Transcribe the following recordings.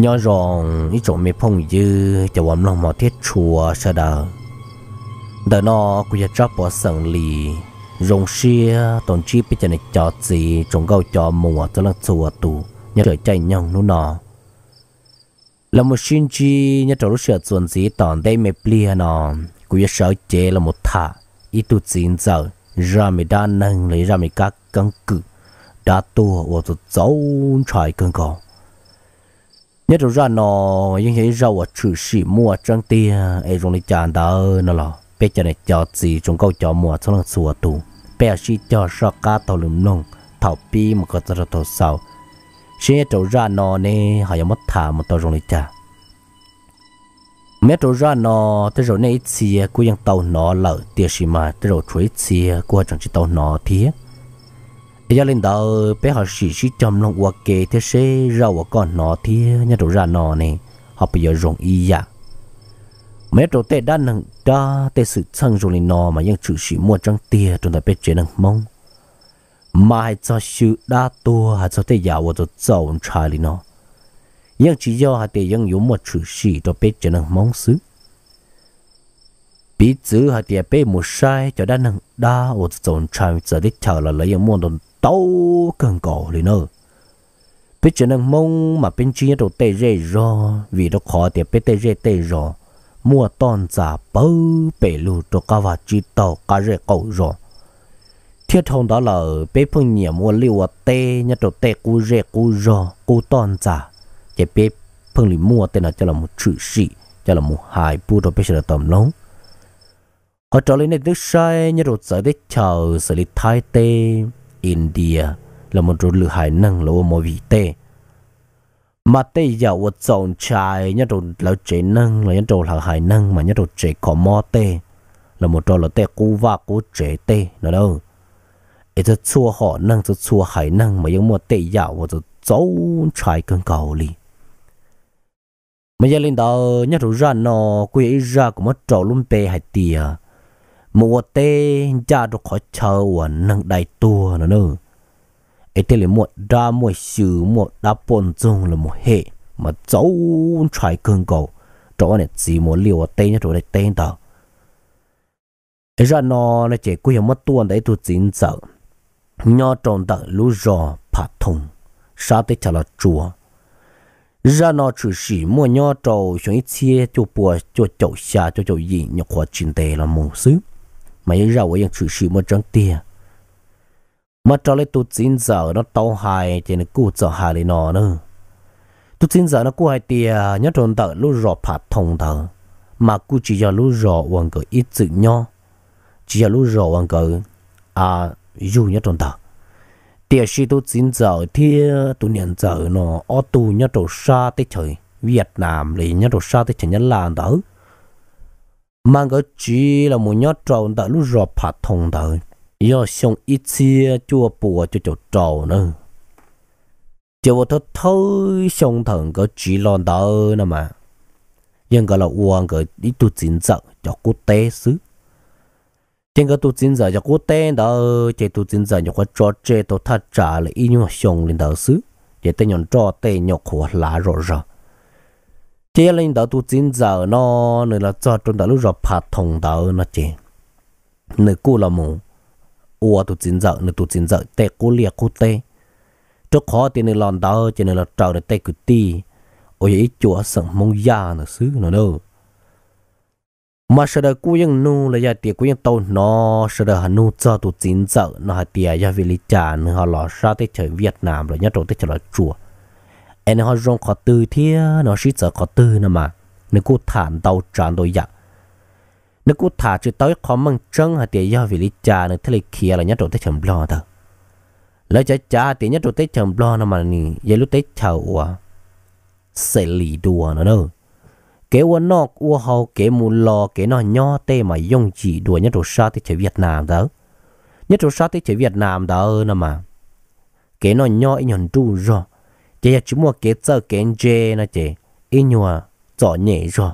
nhỏ rộng ít chỗ mê phong dư cho bọn lòng mò thiết chùa sao đờ đờ nó cũng sẽ chấp bỏ sẵn lì rồng xia tổn chi bây giờ này cho gì trồng gạo cho mùa cho lăng chùa tu, nhớ trời chạy nhau nó nọ là một xin chi nhớ trời lúc sửa chuẩn gì tòn đây mê plia nọ cũng sẽ sợ chế là một thả ít tu chín giờ ra mày đa nâng lấy ra mày các căng cự đã tua và rồi cháu chạy cơn cầu nhớ rồi ra nó những cái rau ở chữ sĩ mua trang tia ấy dùng để chán đó nó là bé cho này cho gì chúng câu cho mua xong là sửa tủ giờ sĩ cho sợ cá tàu lùm lông thảo pi một cái tàu tàu sau sẽ trâu ra nó nè họ mất thả một tàu dùng để chán mẹ trâu ra nó tới rồi này chia của những tàu nó lợ tia sĩ mà tới rồi chuối chia của chẳng chỉ tàu nó thiết giờ lên đó bé họ chỉ chỉ chăm lòng hoặc kể thế sẽ rau hoặc con nó thì nhà đồ ra nó này họ bây giờ rộng y dạ mấy đồ tệ đã nâng đó tệ sự sang rồi lên nó mà vẫn chữ chỉ mua trăng tia trong đó bé chế nâng mong mà hãy cho sự đa tua hãy cho tệ giàu và cho giàu trai lên nó nhưng chỉ do hãy tệ những yếu một chữ chỉ cho bé chế nâng mong xứ bí chữ hãy tệ bé một sai cho đã nâng đa và cho giàu trai giờ đi chờ là lấy những món đồ tâu cần cổ lì nơ. Biết chẳng năng mông mà bên chia đồ tê rê rò, vì đó khó tiệp bê tê rê tê rò. Mua tôn giả bơ bê lù đồ ca và chi tàu ca rê cổ rò. Thiết hồng đó là bê phương nhẹ mua liu à tê, nhá đồ tê cú rê cú rò, cú tôn giả. Chế bê phương lì mua tên là cho là một trự sĩ, cho là một hài bù đồ bê sẽ là tầm lông họ trở lên đức sai như đồ sở đích chờ xử lý thái tê India là một rốt lửa hải năng là một vị tê mà tê giờ ở trong trái nhá đồ là chế năng là nhá đồ là hải năng mà nhá đồ chế có mò tê là một trò là tê cú và cú chế tê nó đâu ấy cho chua họ năng cho chua hải năng mà những một tê giờ ở cho cháu trái cần cầu li mà giờ lên đó nhá đồ ra nó quê ra cũng mất trò luôn bê hải tiệt mua tê cha đồ khó chờ và nâng đại tua nữa nữa ấy thế là một đa một sự một đa bồn dung là một hệ mà cháu trái cường cầu chỗ này chỉ một liều tê nhá chỗ này tê đó ấy ra nó là chỉ quy một tuần đấy tôi chính sợ nhỏ tròn tận lũ rò phát thùng sa tê chả là chùa ra nó chỉ chỉ một nhỏ trâu xuống ít chia cho bùa cho chậu xa cho chậu gì nhỏ khó chín tê là mù xứ mà yên rau yên chữ sĩ một trăng tia mà cho lấy tụt chín giờ nó tàu hài thì nó cú giờ hài lên nó nữa tụt chín giờ nó cú hai tia nhớ trốn tờ lúc rọ phạt thông tờ mà cú chỉ cho lúc rọ hoàng cờ ít chữ nhau chỉ cho lúc rọ hoàng cờ à dù nhớ trốn tờ tia sĩ tụt chín giờ thì tụi nhận giờ nó ô tù nhớ trốn xa tới trời Việt Nam thì nhớ trốn xa tới trời nhớ làng tới mang cái chỉ là một nhát trâu đã lúc rồi phạt thông đời do xong ít xia chua bùa cho chỗ trầu nữa chỉ vô thôi thôi xong thằng cái chỉ lon đời nữa mà nhưng cái là uang cái ít tu chính sợ cho cô tế sứ, trên cái tu chính sợ cho cô tế đó chỉ tu chính sợ cho cái trò chơi tôi thắt trả lại ít nhau xong lên đời xứ chỉ tên nhon trò tên nhau khổ lá rồi rồi chế lên đó tu chín giờ nó nữa là cho trong đó lúc rồi phạt thòng đó nó chế nữa cô là mù ua tu chín giờ nữa tu chín giờ tê cô liệt cô tê cho khó thì nữa lòn đó cho nên là trào để tê cứ ti ôi ấy chúa sợ mông ya nữa xứ nó đâu mà sợ đời cô ยัง nu là gia tiệc cô ยัง tàu nó sợ đời hà nu cho tu chín giờ nó hà tiệc gia vị lý trà nữa họ lò ra tới trời Việt Nam rồi nhá trộn tới trời là chùa em nó rong khó tư thì nó chỉ sợ khó tư nữa mà nó cũng thản đầu tràn đôi dạ nó cũng thả chỉ tới khó măng chân hay tiền do vì lý cha nó thấy lý kia là nhất đồ tới chầm lo thôi lấy cha cha tiền nhất đồ tới chầm lo nó mà nè giờ lúc tới chầu à xử lý đùa nữa, đâu kế u nó u hầu kế mù lò kế nó nho tê mà dùng chỉ đùa nhất đồ sao tới chơi Việt Nam đó nhất đồ sa tới chơi Việt Nam đó nè mà kế nó nho nhon trụ rồi chị chỉ mua cái tơ cái chế nè chị ít nhua cho, nhẹ rồi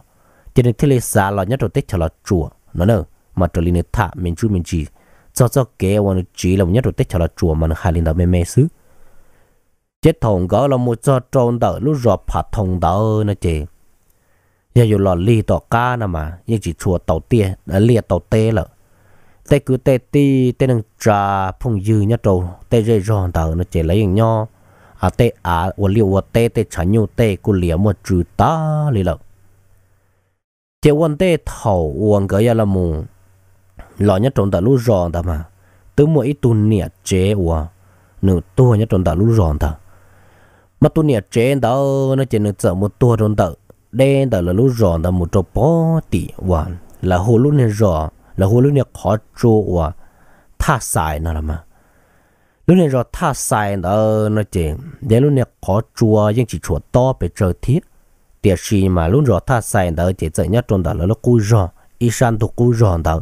cho nên thế là xa nhất đầu tết cho là chùa nó nè mà trở lên thả mình chú mình chỉ cho cho cái quan chỉ là nhất đầu tết cho là chùa mà nó hai linh đạo mê mê xứ chết thùng gỡ là một cho tròn đỡ lúc rồi phạt thùng đỡ nè chị giờ dù là li tỏ ca nè mà nhưng chỉ chùa tàu tia à, đã liệt tàu tê là tê cứ tê ti tê nâng trà phong dư nhất đầu tê rơi ròn tờ nó chỉ lấy nhau à tê à và liệu và tê tê chả nhu tê cô liễu mà trừ ta lì lợ chế quân tê thầu quân cái là mù lọ nhất trong tờ lũ ròn ta mà tứ mỗi tu niệm chế và nửa tu nhất trong tờ lũ ròn ta mà tu niệm chế đó nó chỉ nửa sợ một tu trong tờ đen tờ là lũ ròn ta một chỗ bó tỷ và là hồ lũ này ròn là hồ lũ này khó trụ và tha xài nó là mà lúc này rồi tha sai nó nó chỉ để lúc này có chùa nhưng chỉ chùa to bị trời thiết địa chỉ mà lúc rồi tha sai nó chỉ chạy nhất trong đó là nó cú rò y san thuộc cú rò đó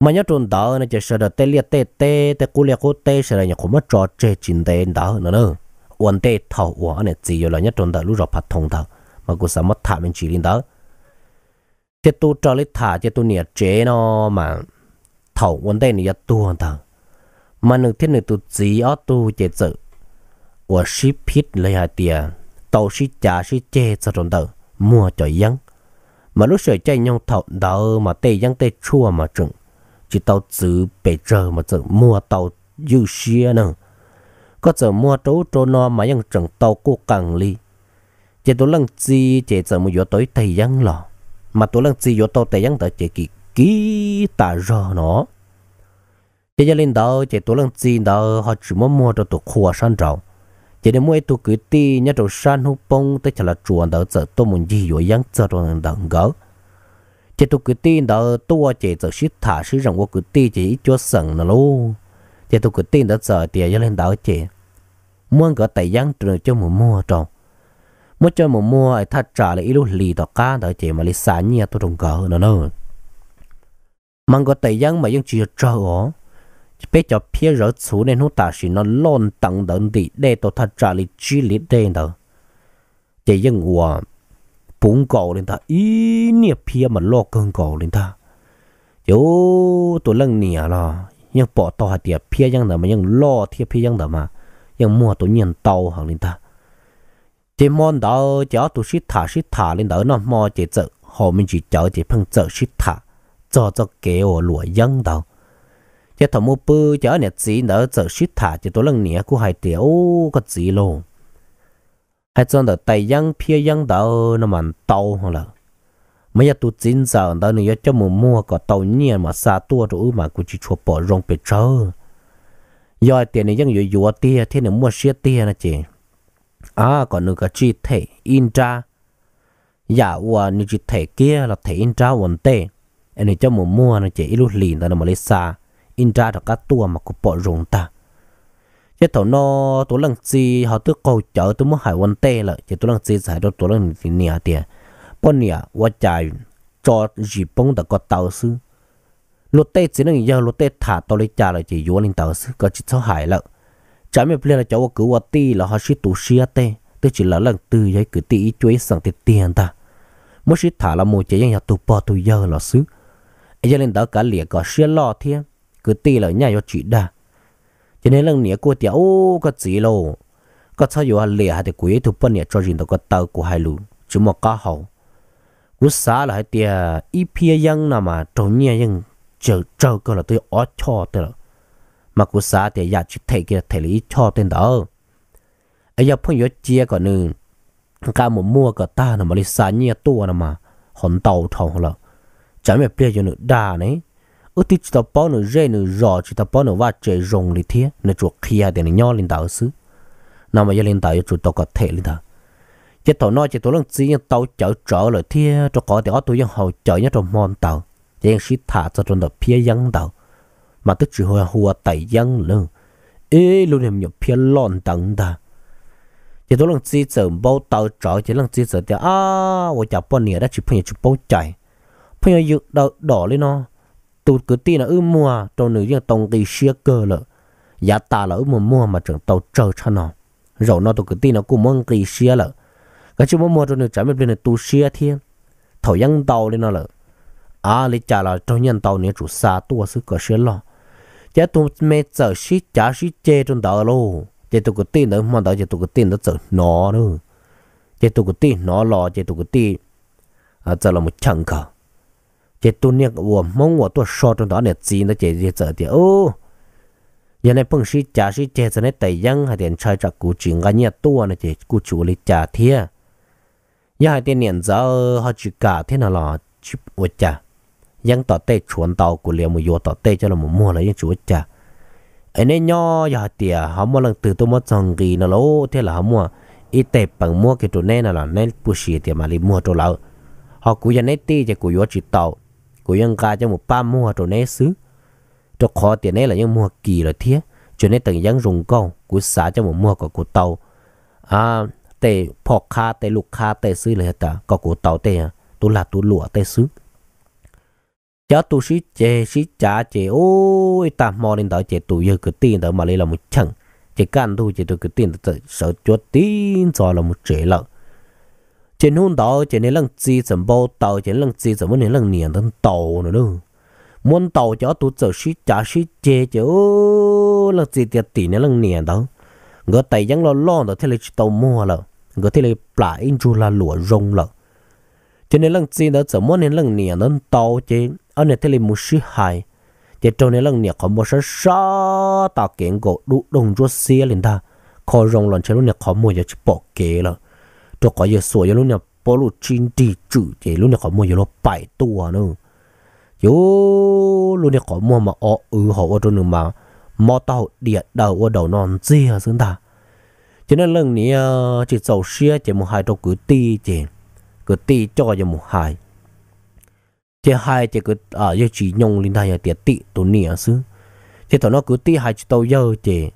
mà nhất trong đó nó chỉ sợ được tê liệt tê tê tê cú liệt cú tê sợ là nhà không mất trò chơi chín tê đó nữa nữa quan tê thầu quả này chỉ là nhất trong đó lúc rồi phát thông thầu mà cũng sợ mất thả mình chỉ lên đó chết tu cho lấy thả chết tu nhiệt chế nó mà thầu quan tê này tu hơn thằng mà nước thiên nữ tụt dí ở tu chế tự, của ship hit lấy hai tiền tàu ship trả ship chế cho chúng ta mua cho yăng mà lúc sợi chạy nhau thọ đỡ mà tê yăng tê chua mà trừng chỉ tàu chữ bể chờ mà dự mua tàu dư xia nè, có giờ mua trấu trô no mà yăng trừng tàu cố gắng ly chế tôi lăng chi chế giờ mua vô tới tây yăng lò mà tôi lăng chi vô tàu tây yăng tới chế kỳ kỳ tà rò nó chỉ cho lên đó chỉ tôi lần gì đó họ chỉ muốn mua cho tôi khua san trầu chỉ để mua tôi cứ ti nhớ trầu san hú bông tới chả là chuồn đó giờ tôi muốn gì rồi yang giờ rồi đằng gỡ chỉ tôi cứ ti đó tôi chỉ giờ ship thả ship rằng tôi cứ ti chỉ cho sẵn nó luôn chỉ tôi cứ ti đó giờ thì cho lên đó chỉ muốn gỡ tay yang rồi cho mua mua trầu mua cho mua mua ai thắt trả lại lúc lì đó cá đó chỉ mà lì sáng nhia tôi đồng gỡ nó nữa mang gỡ tay yang mà vẫn chỉ cho trâu bây giờ phía rỡ chú nên hút ta xin nó lon tặng đợn đi để tôi thật trả lý chi lý đến đó chỉ dân hòa bún cầu lên ta ý nghĩa phía mà lo cơn cầu lên ta chú tôi lần nè là nhưng bỏ tao hạt tiệp phía dân đó mà nhưng lo thiệp phía dân đó mà nhưng mua tôi nhận tàu hàng lên ta chỉ món đó chỉ tôi xịt thả xịt thả lên đó nó mò chỉ chợ họ mình chỉ chợ chỉ phân chợ xịt thả cho cho kéo lụa dân đó thế thằng mua bơ chở nè chỉ nở giờ ship thả chỉ tôi lần nè của hai tiểu cái gì luôn hai chân đỡ tay yăng phía yăng đỡ nó mặn tàu hả là mấy giờ tôi chín giờ đỡ nữa cho mua mua có tàu nhẹ mà xa tua rồi mà cũng chỉ chua bỏ rong bị trơ rồi tiền này yăng yếu yếu tia thế này mua xe tia nè chị à còn nữa cái chi thể in ra dạ ua như chi thể kia là thể in ra quần tê anh này cho mua mua nè chị lúc liền ta nó mà lấy xa in ra được các tua mà cũng bỏ rụng ta chứ thầu nó tổ lần chi họ tự cầu chở tôi muốn hải quân tê lợi, chứ tôi lần chi giải đó tôi lăng thì nhà tiền bọn nhà và chạy cho gì bông đã có tàu sư lột tê chỉ năng giờ lột tê thả tôi lấy trả lại chỉ vua lên tàu sư có chỉ cho hải lợi, chả mẹ bây giờ cháu cứu qua ti là họ sĩ tù sĩ tê tức chỉ là lần từ giấy cứ tí chuối sẵn tiền tiền ta mỗi sĩ thả là một chỉ dân nhà tù bỏ tù giờ là xứ giờ lên tàu cả lìa có sĩ lo thiên cứ tì là nhà yo chỉ đa cho nên lần nĩa cô tiểu có gì lô có sao yo lìa hạt quý thu bận nĩa cho riêng có tàu của hai lù chứ mà cá hậu cú xá là hai tia ít phía dân nào mà trồng nhà dân chờ chờ cơ là tôi ó cho tôi là mà cú xá thì nhà dạ chỉ thấy cái thấy lý cho tên đó ấy giờ phong yo chia còn nữa cả một mua cả ta nó mà lấy xá nhiều tua nó mà hòn tàu thầu rồi, chẳng mẹ bia cho nữa đà này ở tí chỉ tập bao nó dễ nó rõ chỉ tập bao nó vắt chế rồng lì thế nó chuột kia để nó nhau lên tàu xứ nào mà giờ lên tàu chuột tàu có thể lên tàu chỉ tàu nói chỉ tàu lần chỉ những tàu chở trở lại thế cho có thì ở tôi những hậu chở những trong mòn tàu chỉ những ship thả cho trong tập phía dân tàu mà tức chỉ hoa hoa tẩy dân luôn ê luôn em nhập phía lon tầng ta chỉ tôi lần chỉ chờ bao tàu trở chỉ lần chỉ chờ thì à tôi chả bao nhiêu đã chỉ phải chỉ bao chạy phải yêu đỏ lên nó tu cứ tin là ư mua cho nữ riêng tông tì xia cơ lợ giá ta là ư mua mua mà chẳng tàu trơ cho nó rồi nó tu cứ tin là cũng mong tì xia lợ cái chứ mua mua cho nữ chả biết bên này tu xia thiên thổi dân tàu lên nó lợ à lý trả là cho nhân tàu này chủ xa tu sư cơ xia lọ chả tu mê chở xí chả xí chê trong tàu lô chả tu cứ tin là mua tàu chả tu cứ tin là chở nó nữa chả tu cứ tin nó lọ chả tu cứ tin à chả là một chẳng khờ chế tu niệm của mong của tôi so trong đó để gì nó chế chế giờ thì ô giờ này phong sĩ trả sĩ chế giờ này tây giang hay tiền trai trả cụ chỉ ngay nhà tu nó chế cụ chủ lý trả thia giờ hay tiền niệm giờ họ chỉ cả thế nào là chụp ủa trả giang tỏ tê chuẩn tàu của liều một vô tỏ tê cho là một mua là những chủ cha. anh ấy nho giờ tiền họ mua lần từ tôi mua trồng gì nó lố thế là họ mua ít tệ bằng mua cái chỗ này là nên bù xì thì mà đi mua chỗ lão họ cũng giờ này tê cho cụ vô chỉ tàu của dân ca cho một ba mua trò né xứ cho khó tiền này là những mua kỳ là thiết cho nên từng dân dùng câu của xã cho một mua của của tàu à tệ phò kha tệ lục kha tệ xứ là hết ta có của tàu tệ à tôi là tôi lụa tệ xứ cho tôi sĩ chế sĩ trả chế ôi ta mò lên tới chế tôi giờ cứ tin tới mà lấy là một chăng chế can tôi chế tôi cứ tin tới sợ chúa tin cho là một chế lợn chỉ hôm đó chỉ nên lần gì chuẩn bộ tàu trên lần gì chuẩn bị nên lần niệm thân tàu nữa đâu muốn tàu cho tụ trở sĩ trả sĩ chê chứ lần gì tiệt tỷ nên lần niệm đó ngỡ tay chẳng lo lo đó thế là tàu mua rồi ngỡ thế là bà in là lụa rong rồi chỉ nên lần gì đó chuẩn muốn nên lần niệm thân tàu chứ ở này thế là một sĩ hài chỉ trong này lần niệm không một số sa tạo kiện cổ đủ đông chút xíu lên ta khó rong lần chơi lúc niệm có mua giờ chỉ bỏ kế rồi cho có giờ sủa giờ lúc nào bỏ lụt chín đi chữ thì lúc nào có mua giờ lụt bảy tua nữa yo lúc nào có mua mà ở ừ họ ở nào mà mò tàu địa đầu ở đầu non gì hả xứng ta cho nên lần này ờ, chỉ sầu xia chỉ một hai đầu cứ ti chỉ cứ ti cho giờ một hai chỉ hai chỉ cứ à giờ chỉ nhung linh thay tiệt tị tụ nỉa xứ chỉ thằng nó cứ ti hai chỉ tao giờ chỉ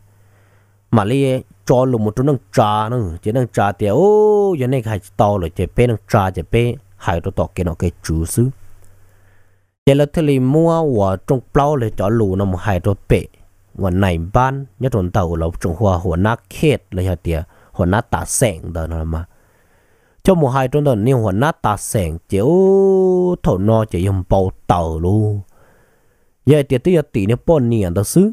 mà lấy cho lù một chỗ năng trà năng chỉ năng trà thì ô giờ này hay to rồi chỉ bé năng trà chỉ bé hay đồ tọt cái nó cái chủ sư giờ là thề mua và trong plau để cho lù nó một hay đồ bé và này ban nhất trong tàu là trong hoa hoa nát khét là hạt tiệt hoa nát tạ sẹn đó là mà cho một hai trong đó nếu hoa nát tả sẹn ô, thổ no chỉ dùng bao tàu luôn giờ tiệt tiệt tỷ nó bốn niên đó sư.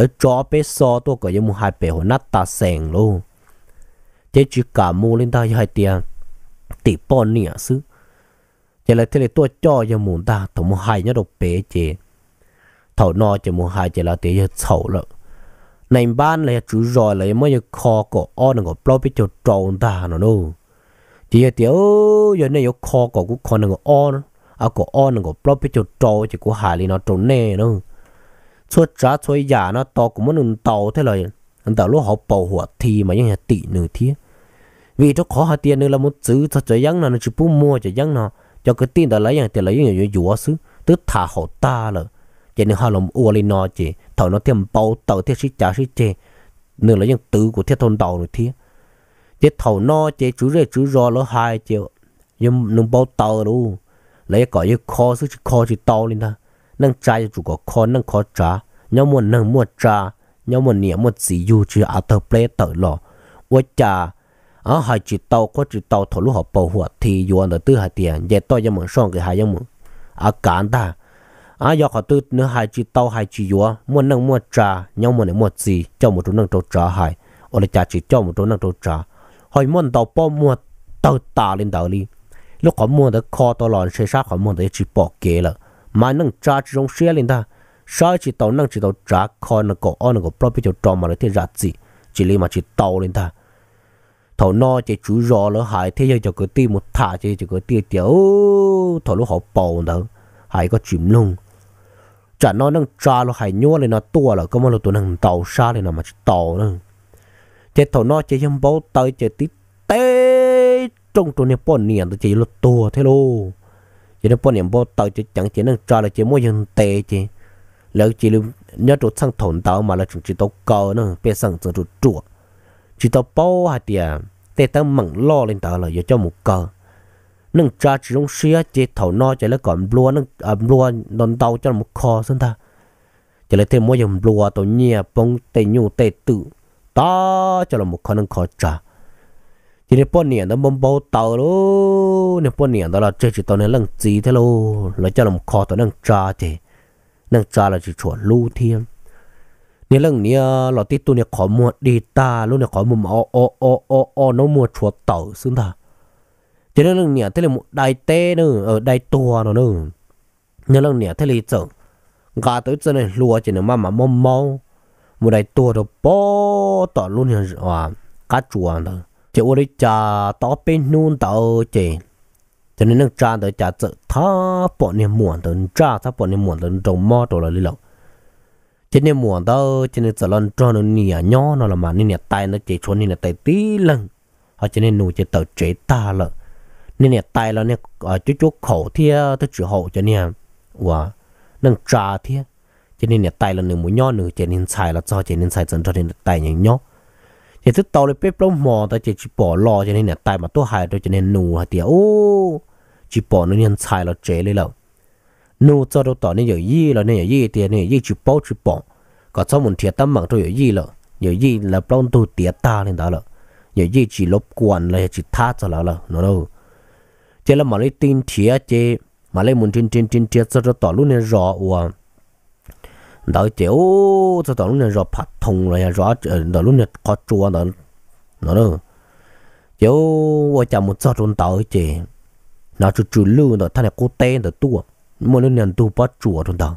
แล้วจอเปซอตัวก็ยังมุหายเปหัวนัดตาแสงโลเจจิกามูเล่นได้ยายเตียงติป้อนเนี่ยซื้อเจเลยเทเลตัวจอยังหมุนตาตัวมุหายเนี่ยดอกเปเจเท่านอจะมุหายเจลาเตียเฉาละในบ้านเลยจู่รอยเลยไม่ยังคอก็อ้อนก็ปล่อยไปจดจองตาเนาะโน่เจียเตียวยังเนี่ยยกคอก็กูคอนึงก็อ้อนเอาก็อ้อนก็ปล่อยไปจดจองจะกูหายเลยเนาะตรงแน่เนาะ chúa trả chúa giả nó to cũng muốn nung tàu thế lời anh tàu lúc họ bầu hỏa thì mà những hạt tị nửa thía vì nó khó hạt tiền nữa là muốn giữ cho trái giăng nó chỉ muốn mua trái giăng nó cho cái tiền đó lấy hàng tiền lấy những vụ sứ, tức thả họ ta rồi cho nên họ làm uo lên nó chỉ thầu nó thêm bầu tàu thiết sĩ trả sĩ chê nửa là những tứ của thiết thôn tàu nửa thía chỉ thầu nó chỉ chú rê chú rò nó hai chứ, nhưng nung bao tàu luôn lấy cỏ như kho sứ chỉ kho chỉ tàu lên ta nâng trái chú có khó nâng khó trả nhau muốn nâng mua trả nhau muốn niệm một gì dù chứ à tờ ple tờ lò quá trả à hai chỉ tàu có chỉ tàu thổ lúc họ bầu hoạt thì dù anh tư hai tiền vậy tôi cho mượn xong cái hai cho mượn à cản ta à do họ tư nữa hai chỉ tàu hai chỉ dù muốn nâng mua trả nhau muốn niệm mua gì cho một chú nâng trâu trả hai ở đây trả chỉ cho một chú nâng trâu trả hỏi muốn tàu bao mua tàu tà lên tàu đi lúc họ mua được kho tàu lòn xe sát họ mua được chỉ bỏ kế rồi mà nâng trả trong xe lên ta sau chỉ tàu nâng chỉ tàu trả kho nó có on nó có property cho trò mà nó thì ra gì chỉ lấy mà chỉ tàu lên ta thầu no chỉ chú rò lỡ hại thế giờ cho cái ti một thả chỉ cho cái ti tiểu thầu lúc họ bầu đó hại có chìm lung trả nó nâng trả nó hại nhua lên nó tua là có mà nó tụi nâng tàu xa lên nó mà chỉ tàu nữa thế thầu no chỉ dâm bố tới chỉ tí tê trong tụi này bỏ niệm tụi chỉ lột tua thế luôn chỉ nó bọn em bố tàu chỉ chẳng chỉ nó cho là chỉ mua dân tệ chỉ lỡ chỉ lưu nhớ chỗ sang thổn tàu mà là chúng chỉ tàu cầu nó bên sang chỗ chỗ chùa chỉ tàu bao hạt địa tê tao mặn lo lên tàu là giờ cho một cờ nâng cha chỉ trong xia chỉ thầu no chỉ là còn lúa nâng à, lúa đòn tàu cho một kho xin ta chỉ là thêm mua dân lúa tao nhia bông tê nhu tê tự ta cho là một kho nâng kho trà chỉ nên bốn niệm đó bông bao tàu lô, nếu bốn niệm đó là chơi chỉ tàu nên lần gì thế luôn là cho làm khó tàu đang tra thế đang tra là chỉ chuẩn lưu thiên nên lần nia là tít tu nia khó mua đi ta luôn nia khó mua mà o o o o nó mua chuột tàu xứng ta cho nên lần nia thế là một đại tê nữa ở ờ, đại tua nó nữa nên lần nia thế là chừng gà tới chân này lúa chỉ nên mà mà mông mau một đại tua đó bỏ tỏ luôn nia à cá chuột nữa chỉ ở đây chả tao bên nôn tao chỉ cho nên nó cha tới chả tự thá bọn này muộn tới cha thá bọn này muộn tới trồng mò đồ là lý lộc cho nên muộn tao cho nên tự lần cho nó nhẹ nhó nó là mà nên nhẹ tay nó chỉ trốn nên tay tí lần hoặc cho nên nuôi chỉ tao chế ta lợ nên nhẹ tay là nên ở ờ, chỗ chỗ khẩu thia tới chữ hậu cho nên và nâng cha thia cho nên nhẹ tay là nửa mũi nhó nửa cho nên xài là cho cho nên xài dần cho nên tay nhẹ nhó thì tức tàu lên bếp lông mò ta chỉ chỉ bỏ lo cho nên là tại mà tôi hại tôi cho nên nù hả tiệt ô chỉ bỏ nó nhân xài là chế lên lâu nù cho đâu tỏ nên giờ gì là nên giờ gì tiệt nên gì chỉ bỏ chỉ bỏ có cho mình thiệt tâm mạng tôi giờ gì là giờ gì là lông tôi tiệt ta nên đó là giờ gì chỉ lốp quần là chỉ tha cho là là nó đâu chỉ là mà lấy tin thiệt chứ mà lấy muốn tin tin tin thiệt cho đó tỏ luôn nên rõ uổng đó kiểu cho đó lúc này rồi phát thông rồi rõ ờ, đó lúc này có chua đó nó đó kiểu vợ chồng một giờ trong tàu chị nó chú chú lưu nó thằng này cô tên đó tua mỗi lúc này tu bắt chua trong tàu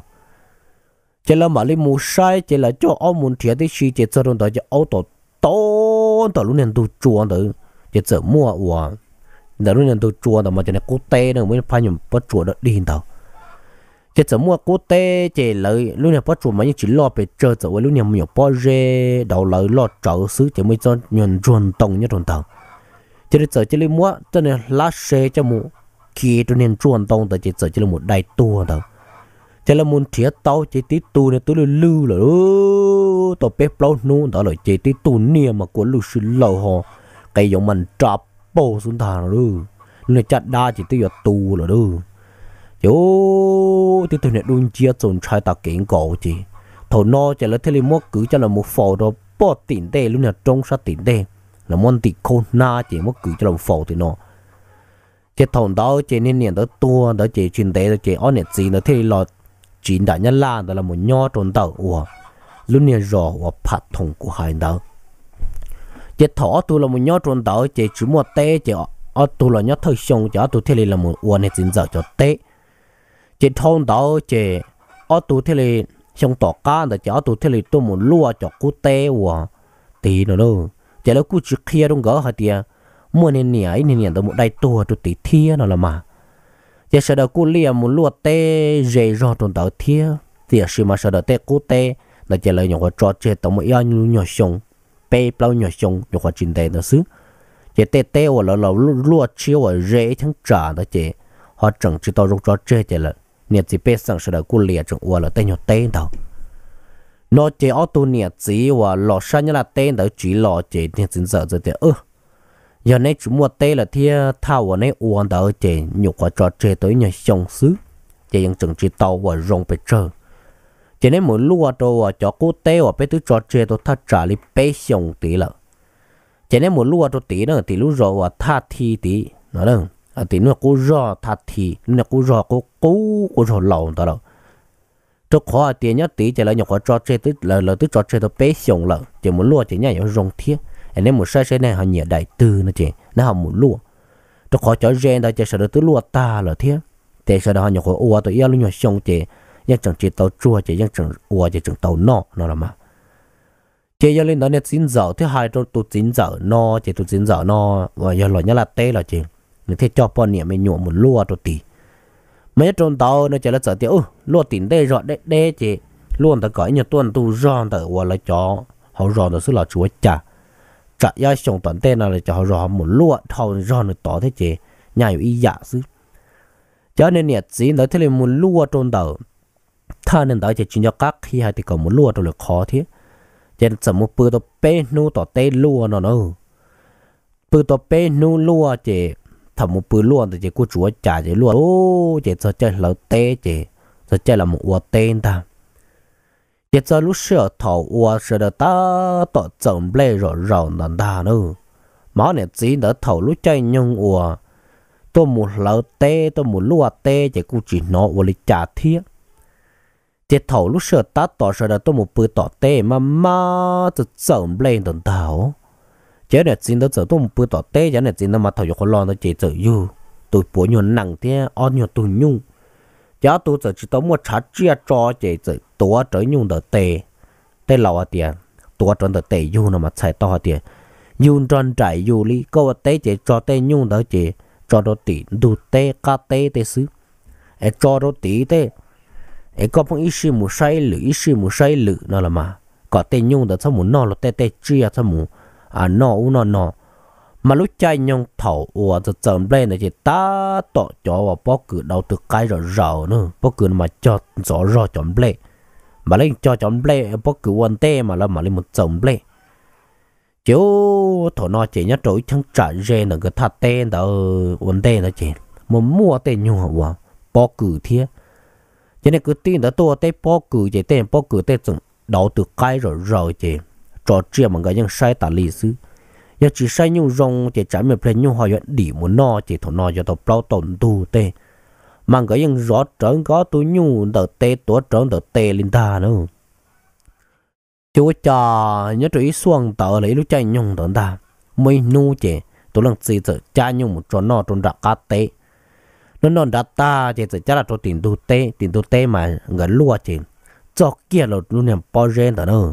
chỉ là mà lấy mua sai chỉ là cho ông muốn thiệt thì chỉ chỉ cho trong tàu chỉ ô tô to đó lúc này tu chua đó chỉ chỉ mua uà đó lúc này tu chua đó mà chỉ là cô tên nó mới phải nhầm bắt chua đó đi tàu thế giờ mua cố tê chỉ lợi lúc nào bắt chủ mà những chỉ lo về chờ giờ lúc này mình bỏ rê đầu lợi lo trở xứ chỉ mới cho nhận chuẩn tông nhất chuẩn tông thế giờ chỉ lấy mua cho nên lá xe cho mu kia cho nên chuẩn tông tới chỉ giờ chỉ là một đại tu đâu thế là muốn thiệt tao chỉ tí tu này tôi lưu lưu là tao bé bao nu đó là chỉ tí tu nia mà của lưu sư lâu họ cái giống mình trập bồ xuống thằng lưu nên chặt đa chỉ tí giờ tu là lưu yo thì tôi nhận đun chia tồn trai ta kiện cổ chị thổ no chả là thế là mua cử cho là một phò đó bỏ tiền đề luôn là trong sát tiền đề là món tiền khôn na chỉ mua cử cho là phò thì nó chỉ thổ đó chỉ nên niệm đó tua đó chỉ truyền tế đó chỉ ở niệm gì đó thế là chỉ đã nhân la đó là một nho trốn tàu ủa luôn niệm rõ ủa phát thùng của hai đó chỉ thọ tôi là một nho trốn tàu chỉ chỉ một tế chỉ ở tôi là nho thời sông chỉ tôi thế là một ủa niệm gì giờ cho tế chỉ thôn đó chỉ ở tụ thế này trong tỏ cá là chỉ ở tụ thế này tôi muốn lúa cho cú té hòa tí nữa đâu chỉ là cú chỉ khía luôn gỡ hả tiệt, mua nên nhỉ ấy nên nhỉ tôi muốn đại tua tôi tí thia nó là mà chỉ sợ đó cú lia muốn lúa té dễ rõ trong tàu thia thì sự mà sợ đó té cú té là chỉ là những cái trò chơi tôi muốn yêu nhỏ sông bê bao nhỏ sông những cái chuyện đấy nó xứ chỉ té té hoặc là là lúa chiếu hoặc dễ thằng trả đó chỉ họ chẳng chỉ tao rút trò chơi chỉ là nhiệt gì bê sang sờ cú lìa trong ua là tên nhột tên đâu nó chỉ ở tu nhiệt chỉ và lọ sang như là tên đó chỉ lọ chỉ nhiệt gì giờ giờ thì ơ giờ này chúng mua tên là thia thao và này uống đó chỉ nhục qua trò chơi tới nhà sông xứ chỉ những trường chỉ tàu và rong bê trơ chỉ nên muốn lúa đồ và chó cú tê và bê tứ trò chơi tôi thắt trả li bê sông tí là chỉ nên muốn lúa đồ tí nữa thì lúa rồi và tha thi tí nó đâu à thì nó cô rõ thật thì nó cô rõ cô cố cô rò lẩu đó đâu cho khó tiền nhất tí chỉ là nhỏ khó cho chơi tới là là tới cho chơi tới bé xong là chỉ muốn lúa chỉ nhà nhỏ rong thiết anh em một sai sai này họ nhảy đại tư nó chỉ nó họ muốn lúa cho khó cho gen đó chỉ sợ được tới lúa ta là thiết thế sợ đó nhỏ khó ua tôi yêu luôn nhỏ xong chỉ nhưng chẳng chỉ tàu chua chỉ nhưng chẳng ua chỉ chẳng tàu nọ nó là mà chỉ yêu lên đó nên chín giờ thứ hai cho tụt chín giờ nọ chỉ tụt chín giờ nọ và giờ lo nhớ là tê là chỉ người thế cho bọn nè mày nhổ một lúa rồi tì mấy trôn tàu nó chỉ là sợ tiêu lúa tỉnh đây rồi đấy đấy chị luôn ta gọi nhiều tuần tu ròn ta qua là cho họ ròn ta xứ là chúa cha trả giá sống toàn tên là cho họ ròn một lúa thầu ròn được tỏ thế chị nhà yêu y dạ xứ cho nên nè chỉ nói thế là một lúa trôn tàu tha nên đó chỉ chỉ cho các khi hai thì còn một lúa rồi khó thế chỉ sợ một bữa tàu bé nu tỏ tê lúa nó nó bữa tàu bé nu lúa chị thầm một bữa luôn thì chỉ có chúa trả chỉ luôn ô chỉ cho chơi lẩu tê chỉ cho chơi là một ua tên ta chỉ cho lúc sửa thầu ua sửa được ta tọt chồng lê rồi rồi nần ta nữa mà này chỉ đỡ thầu lúc chơi nhung ua tôi một lẩu tê tôi một lúa tê chỉ có chỉ nó ua lịch trả thiết chỉ thầu lúc sửa ta tọt sửa được tôi một bữa tọt tê mà mà cho chồng lê nần tao chế này xin đó giờ tôi một bữa tỏ tê chế để xin đó mà thầu cho khó lo nó chế giờ yêu tôi bố nhuận nặng thế ăn nhuận tôi nhung giá tôi giờ chỉ tôi mua chả chia cho chế giờ tôi trở nhung đó tê tê lâu tiền tôi trở đó tê yêu nó mà xài to à tiền yêu tròn trải yêu lý câu tê chế cho tê nhung đó chế cho đó tỷ đủ tê cá tê tê xứ ấy cho đó tỷ tê ấy có phong ít sư một sai lử ít sư một sai lử nó là mà có tê nhung đó sao muốn nó là tê tê chia sao muốn à nó u nó nó mà lúc chạy nhông thầu ủa từ chậm lên này thì ta tọ cho và bóc cử đầu từ cái rồi rầu nữa bóc cử mà cho rõ rõ chọn lệ mà lên cho chọn lệ bóc cử quan tê mà là mà lên một chọn lệ chứ thổ nó chỉ nhớ trỗi chẳng trả rê là cái thắt tê đó ờ, quan tê nó chỉ mà mua tê nhung hả bóc cử thiệt cho nên cứ tin đó tôi tê bóc cử chỉ tê bóc cử tê chừng đầu từ cái rồi rầu chỉ trò chuyện mà người dân sai tả lý sư giờ chỉ sai nhiều rong thì chả mệt lên nhu họ nhận đi muốn no chỉ thổ no cho tàu bao tổn tu tê mà người dân rõ trơn có tu nhu tờ tê tổ trơn tờ tê lên ta nữa chú cha nhớ chú ý xuống tờ lấy lúc chạy nhung tờ ta mới nu chè tổ lăng gì giờ cha nhung một trò no trốn ra cá tê nó non đã ta chè giờ cha là trò tiền tu tê tiền tu tê mà người lúa chè cho kia là luôn niệm bao gen tờ nữa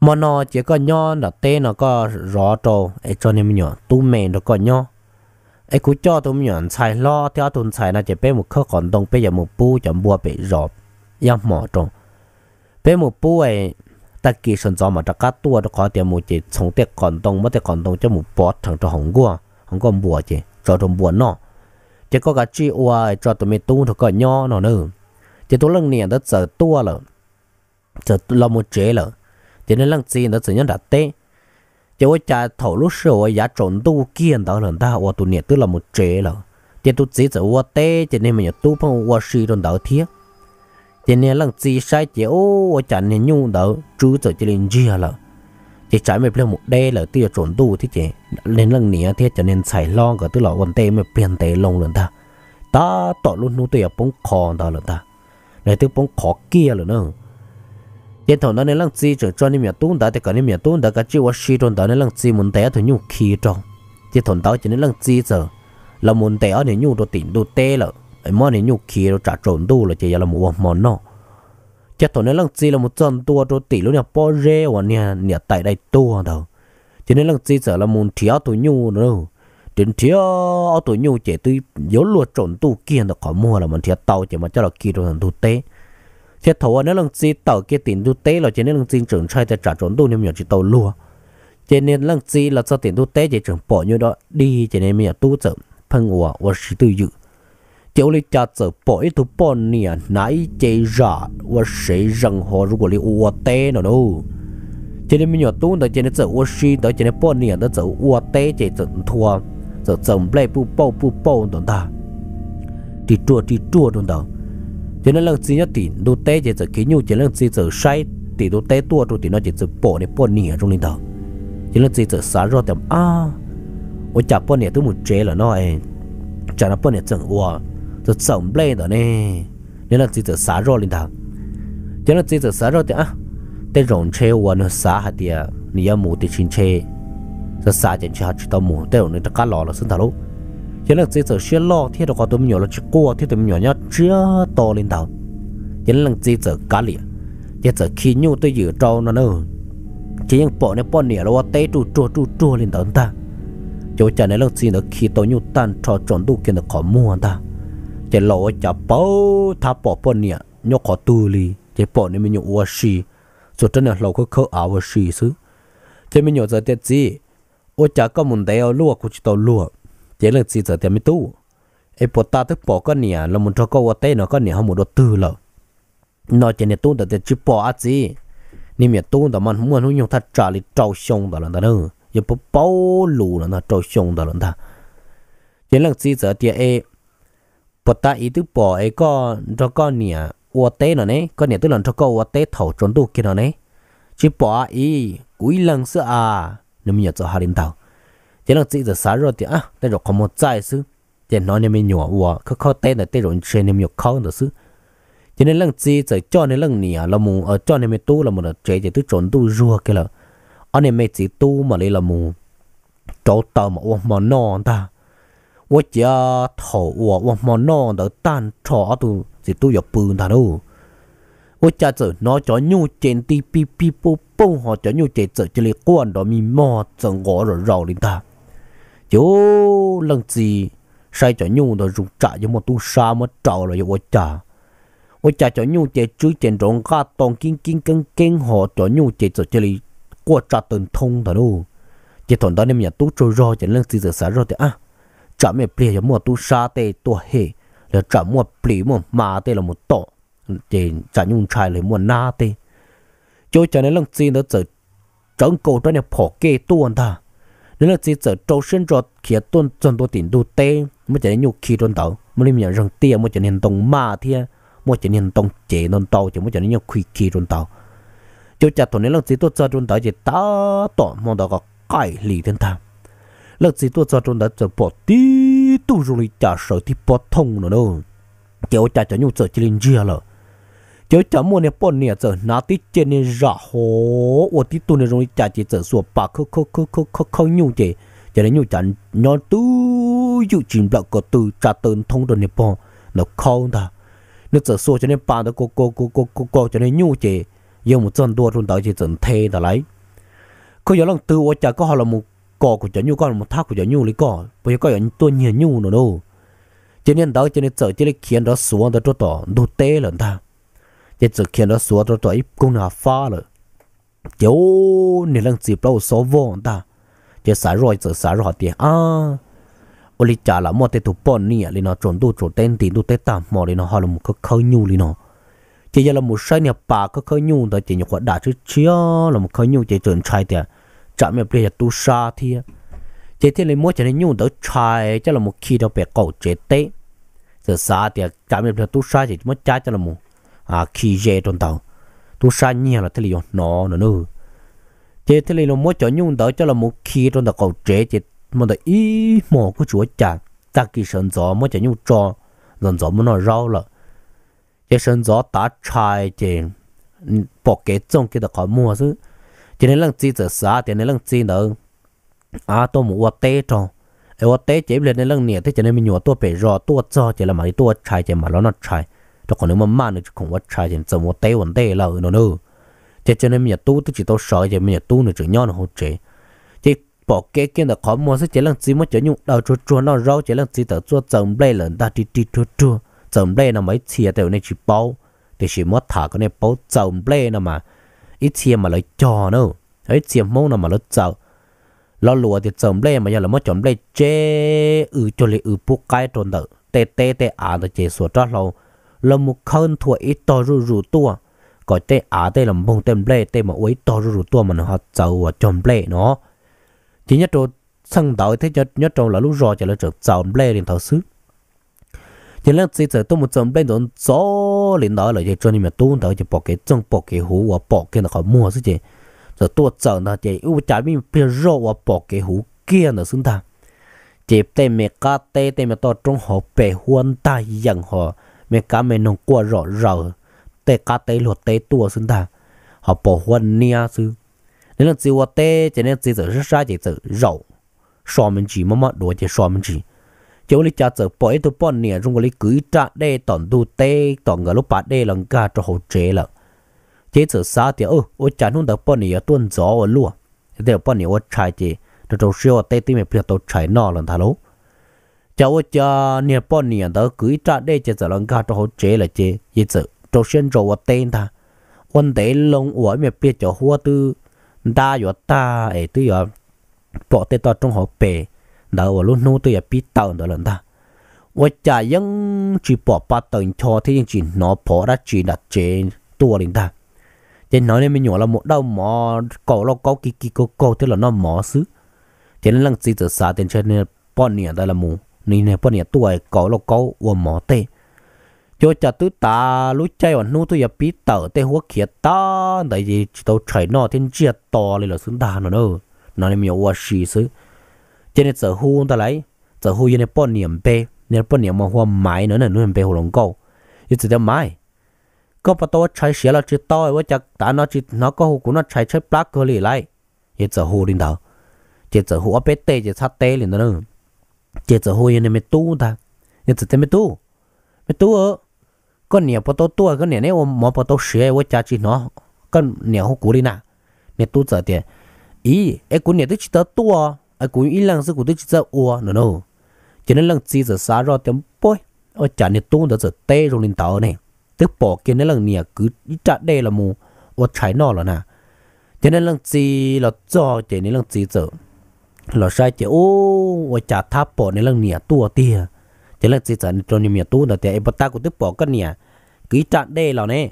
mà nó chỉ có nho là tê nó có rõ trồ ấy cho nên mình nhọn tu mẹ nó có nho ấy cứ cho tụi mình nhọn xài lo theo tụi xài là chỉ bé một khớp còn đông bây giờ một bu chậm bùa bị rõ yam mỏ trồ bé một bu ấy ta kỳ sơn gió mà ta cá tua nó có tiền một chỉ sống tiệc còn đông mất tiệc còn đông cho một bó thằng cho hồng gua không có bùa chứ, cho trong bùa nó chỉ có cái chi ua cho tụi mình tu nó có nho nó nữa chỉ tụi lần này đã sợ tua rồi sợ lo một chế rồi chỉ nên lăng gì nó chỉ nhân đã tê chỉ có cha thổ lúc sửa ở giá trộn tu kiên đó lần ta ở tu niệm tức một chế là chỉ tu chỉ chỉ ở tê chỉ nên mình tu phong ở suy trong đó thiết chỉ nên lăng gì sai chỉ ô ở chả nên đó chú chỉ chỉ lên chia là chỉ trái mình lên một đê là tiêu trộn tu thì chỉ nên lăng nia thiết cho nên xài lo cả tức là quần tê mình biến tê lông lần ta ta luôn nu tiêu bóng khó đó lần ta này tiêu bóng khó kia là hiện thọ nó nên lăng chi trở cho nên miệng tung đã thì cả nên miệng tung đã cả chịu quá suy trong đó nên lăng chi muốn té thì nhung khí trong hiện thọ đó chỉ nên lăng chi giờ là muốn té thì nhung đồ tỉnh đồ tê là ấy mà nên nhung khí rồi trả trộn đồ là chỉ là một món nó hiện thọ nên lăng chi là một trận tua đồ tỉnh luôn nào bỏ rê hoặc nhà nhà tại đây tua đâu chỉ nên lăng chi giờ là muốn thiếu tụi nhung đâu đến thiếu tụi nhung chỉ tụi yếu luôn trộn tu kia nó khó mua là mình thiếu tàu chỉ mà cho là kia rồi thằng tu tê thiết thấu nếu lần chi tàu kia tiền đu tế là chỉ nếu lần chi trưởng chơi thì trả trốn đu nếu mình chỉ tàu lùa cho nên lần chi là cho tiền đu tế chỉ trưởng bỏ như đó đi cho nên mình tu trợ phân hòa và sự tự dự chỗ lý cha trợ bỏ ít tu bỏ nè nãy chế ra và sẽ rằng họ 如果 lý hòa tế nó đâu cho nên mình tu đó cho nên trợ hòa sĩ đó cho nên bỏ nè đó trợ hòa tế chỉ trợ thua trợ chồng lấy bu bao bu bao đó ta đi chua đi chua đó chỉ nên lần chỉ nhất tỷ đô tế chỉ giờ kỹ nhu chỉ lần chỉ giờ say tỷ đô tế tua rồi tỷ nó chỉ giờ bỏ này bỏ nỉa trong linh thờ chỉ lần chỉ giờ xả rồi tầm à ôi chả bỏ nỉa tôi muốn chế là nó ấy chả nó bỏ nỉa chẳng ua tôi sống lên rồi nè nên là chỉ giờ xả rồi linh thờ chỉ lần chỉ giờ xả rồi thì à tế rồng chế ua nó xả hạt tiệt nỉa mù thì chín chế giờ xả chẳng chỉ hạt chỉ tao mù tế rồng nó cá lò là sinh thà lúc chỉ là chỉ sợ xe lo thì đâu có tụi mình nhỏ là chỉ qua thì tụi mình nhỏ nhá chưa to lên đầu chỉ là chỉ sợ cá lìa chỉ sợ khi nhu tôi giữ trâu nó nữa chỉ những bọn này bọn nỉa là qua tay trụ trụ trụ trụ lên đầu ta chỗ chả này là chỉ là khi tôi nhu tan trò tròn đủ kia là khó mua ta chỉ lo chả bao thà bỏ bọn nỉa nhó khó tu li chỉ bọn này mình nhổ qua xì rồi chân này lâu có khâu áo qua xì xứ chỉ mình nhổ giờ tiết gì ô cha có muốn đấy ở lúa cũng chỉ tàu lúa chế là chỉ giờ tiền mới tu ai bỏ ta thức bỏ con nè là muốn cho câu ở tây nó con nè không muốn đầu tư lợ nó chỉ nè tu được chỉ bỏ á gì nên miệt tu đó mà không muốn dùng thật trả lại trâu xong đó là ta đâu giờ bỏ bao lù là nó trâu xong đó là ta chế là chỉ giờ tiền ai bỏ ta ý thức bỏ ai có cho con nè ở tây nó nè con nè tức là cho câu ở tây thầu trốn tu kia nó nè chỉ bỏ ý cuối lần xưa à nên miệt cho hà linh tàu thế là chỉ giờ sáng rồi thì à thế rồi có một trái xứ thế nó nên mình nhỏ ủa cứ khó tên là thế rồi trên nên mình khó được xứ cho nên lần chỉ à, giờ cho nên lần nè là mù ở cho nên mình tu là một là chế thì tôi trốn tu rùa cái là anh em mình chỉ tu mà lấy là mù chỗ tờ mà ủa mà non ta ủa chỉ thổ ủa ủa mà non đó tan thọ tu thì tu nhập bùn ta đâu ủa cha giờ nó cho nhu trên ti pi pi bô bô họ cho nhu chế giờ chỉ lấy quan đó mi mò giờ ngõ rồi rầu lên ta chú lần gì sai cho nhung đó rụt trả cho một tu sa mà trào là vô trả vô trả cho nhung chạy trước trên rộng ga tòng kinh kinh kinh kinh họ cho nhung chạy cho chơi qua trả từng thông đó đâu chỉ thằng đó nên nhà tu trôi rồi chỉ lần gì giờ sáng rồi thì à trả mẹ bảy cho một tu sa tê tu hệ là trả một bảy một mà tê là một tổ chỉ trả nhung trai là một na tê cho cho nên lần gì đó giờ trống cầu đó nhà phò kê tuôn ta nên là chỉ chờ trâu sinh cho kia tuân tuân tu tiền tu tê mới chỉ nhu khi tuân tàu mới lên nhận rằng tiền mới chỉ nên tông ma thiên mới chỉ nên tông chế nên tàu chỉ mới chỉ nên nhu khi khi tuân tàu Cho chặt tuần nên là chỉ tu cho tuân chỉ ta tỏ mong đó có cải lì thiên tham là chỉ tu cho tuân tàu chỉ bỏ đi tu rồi trả sợ thì bỏ thông nữa đâu chỗ chặt cho nhu sợ chỉ lên chia rồi chớ chả một này bọn nè giờ nó tí trên này rõ hồ ô tí tu này rồi chả chỉ giờ sủa bà khơ khơ khơ khơ khơ khơ nhu chế cho nên nhu chẳng nó tu dụ chìm đạo có từ trả tên thông đồ này bọn nó không ta nó giờ sủa cho nên bà nó cô cô cô cô cô cô cho nên nhu chế giờ một chân đua trong đó chỉ chân thê ta lấy có giờ lần từ ô chả có họ là một cò của chả nhu con một thác của chả nhu lấy cò bây giờ có những tuần nhiều nhu nữa đâu cho nên đó cho nên giờ chỉ là khiến đó xuống đó chỗ tỏ đồ tê lần ta chế giờ kia nó xuống rồi rồi cũng là pha rồi cháu nên lần gì bao số vô ta chế sao rồi giờ xả rồi thì à ô li trả là mua tê tụ bọn nè li nó trốn tu trốn tên tiền tu tê tạm mò li nó họ là một cái khơi nhu li nó chế giờ là một sai nè bà cái khơi nhu đó chế nhục đã chứ chia là một khơi nhu chế trốn trai thì trả mẹ bây giờ tu sa thì chế thế này mua chế này nhu đó trai cho là một khi đó bẻ cầu chế tê giờ xả thì trả mẹ bây giờ tu sa thì mất cha cho là một à khi dễ trong tàu tu sa nhia là thế liền nó nó nữa chế thế liền mỗi chỗ nhung đỡ cho là một khi trong tàu cầu chế chế mà đợi ý mò của chúa cha ta kỳ sơn gió mỗi chỗ nhung cho dần gió muốn nó rau là chế sơn gió tá trai chế bỏ cái trong cái tàu mua chứ chế nên lần chi giờ xa chế nên lần chi nữa à tôi muốn tê trong ai tê chế lên nên lần nè thế chế nên mình nhổ tua bể rò tua cho chế là mà tua trai chế mà nó nó cho con nếu mà mà nữa không vắt trái thì 怎么带稳带了呢呢？thế cho nên mình tu tức chỉ tao sợ vậy mình tu nữa chỉ nhau nó hỗ trợ thế bỏ cái cái là khó mua sẽ chỉ là chỉ mới chỉ nhung đầu chua chua nó rau chỉ là chỉ tao chua chồng đây là ta đi đi chua chua chồng đây là mấy chia đều nên chỉ bao thì chỉ mất thả cái này bao chồng đây là mà ít chia mà lại cho nữa ấy chia mông là mà nó chồng lo lúa thì chồng đây mà giờ là mất chồng đây chế ừ cho lấy ừ bút cái tròn đỡ tê tê tê à là chỉ sửa cho lâu là một khăn thua ít to rù rù tua có tê á tê làm bông tên lệ tê mà uấy to rù rù tua mà nó họ chậu và chồng lệ nó chỉ nhất trâu sang đầu thế nhất nhất trong là lúc rồi chỉ nó trâu chậu lệ liền thảo xứ chỉ là chỉ trâu tôi một chồng lệ đồn gió lên đó là cho nên mà tuôn tới chỉ bỏ cái trong bỏ cái hú và bỏ cái nó khỏi mua chứ gì rồi tôi chậu nó chỉ u trái mình phía rô và bỏ cái hú kia nó xuống ta chỉ tê mẹ cá tê tê mẹ to trong họ bè huân ta dần họ mẹ cá mẹ nông qua rõ rỡ tê cá tê luật tê tua xứng ta họ bỏ huân nia sư nên là chỉ vật tê cho nên chỉ giờ rất ra chỉ giờ rậu so mình chỉ mà mất đồ chỉ so mình chỉ chỗ lý cha giờ bỏ ít tu bỏ nia trong cái lý cứ trả đê tòn tu tê tòn người lúc bắt đê lần cả cho hậu chế lận chế giờ xa thì ơ ừ, ôi chán không được bỏ nia tuân gió ở lúa để bỏ nia ôi trái chỉ nó trâu siêu tê tê mẹ bây giờ tao trái nọ lần thà lúc cháu cho nè bọn nè đó cứ trả đây cho giờ lần cả cho họ chế là chế ý chứ cho xin cho vật tên ta vấn đề lông ủa mẹ biết cho hoa tư đa yo ta ấy tư yo bỏ tê đó trong họ bề đó ở luôn nô tư yo biết tao đó lần ta và chả những chỉ bỏ ba tầng cho thế nhưng chỉ nó bỏ ra chỉ đặt chế tua lên ta chế nói nên mình nhỏ là một đau mỏ cổ lo có kỳ kỳ cổ cổ thế là nó mỏ xứ chế nên lần gì từ xa tiền chơi nên bọn nè đó là mù nên nè bọn nhà tuổi có lo có và mỏ tê cho cha tứ ta lúc chơi ở nút tôi bị tờ tê hố kia ta tại vì tao chạy nó thiên chia to lên là xứng đa nó nữa nó nên nhiều quá xì xứ cho nên giờ hôn ta lấy giờ hôn nên bọn niệm bê nên bọn niệm mà hoa mãi nữa nè nên bê hồ lòng câu như chỉ có bắt đầu chạy xe là chỉ to với chắc ta nó chỉ nó có hồ của nó chạy chạy black cơ lì lại như giờ hôn đi đâu chỉ giờ hôn ở bên tê chỉ sát tê lên nữa chế cho hồi này mẹ tu ta nhớ cho mẹ tu mẹ tu ở con nhà bắt đầu tu con nhà này ôm mà bắt đầu sửa ôm cha chị nó con nhà hậu cũ đi nè mẹ tu giờ thì ý ấy con nhà tôi chỉ tao tu à ấy con ý lăng sự của tôi chỉ tao ua nữa đâu cho nên lăng chỉ giờ xả ra tiếng bôi ở cha nhà tu đó giờ tê rồi lên tàu này tức bỏ cái nên lăng nhà cứ chả đây là mù ở trái nó rồi nè cho nên lăng chỉ là cho cho nên lăng chỉ cho lo sai chỉ ô và chả tháp bỏ nên là nhẹ tua tia chỉ là chỉ chẳng cho nên nhẹ tua là tiền bắt ta cũng tiếp bỏ cái nhẹ cứ trạng đây là nè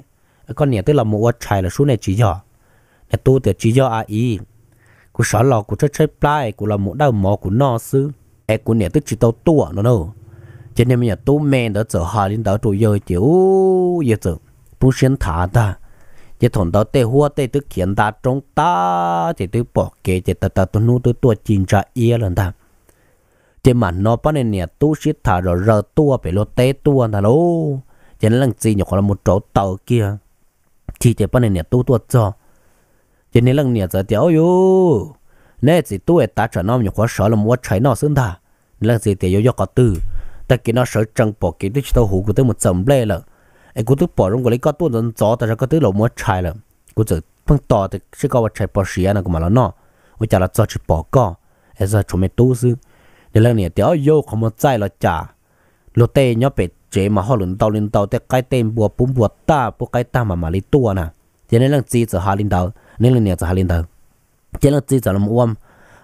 con nhẹ tức là một trái là số này chỉ do nhẹ tua thì chỉ do ai à ý của sợ lò của chơi chơi play của là một đau mỏ của no sư ai của nhẹ tức chỉ tao tua nó đâu cho nên nhẹ tua mẹ đã trở hà đến đó chủ yếu chỉ ô giờ trở bu xuyên thả ta chỉ thằng đó tê hua tê tức khiến ta trong ta chỉ tức bỏ kế chỉ ta ta tu nu tu tua chín trả yên lần ta chỉ mà nó bắt nên nè tu sĩ thả rồi rơ tua bị lô tê tua ta lô chỉ lần gì nhục là một chỗ tàu kia chỉ chỉ bắt nên nè tu tu cho chỉ nên lần nè giờ tiểu yêu nè chỉ tu ta trở nó nhục quá sợ là mua trái nó xứng ta lần gì tiểu yêu có tư ta kia nó sợ trăng bỏ kế tức tao hủ của tôi một sầm lê lợn 哎，我都包容过来搞多人早，但是搞都老没拆了，我就碰到的是搞我拆包实验那个嘛了呢，我叫他早去报告，还是出面都是，你那年屌有可么在了家，落地要被这嘛好领导领导的该点不不不打不该打嘛嘛里多呢，现在让自己做下领导，你那年做下领导，现在自己做了么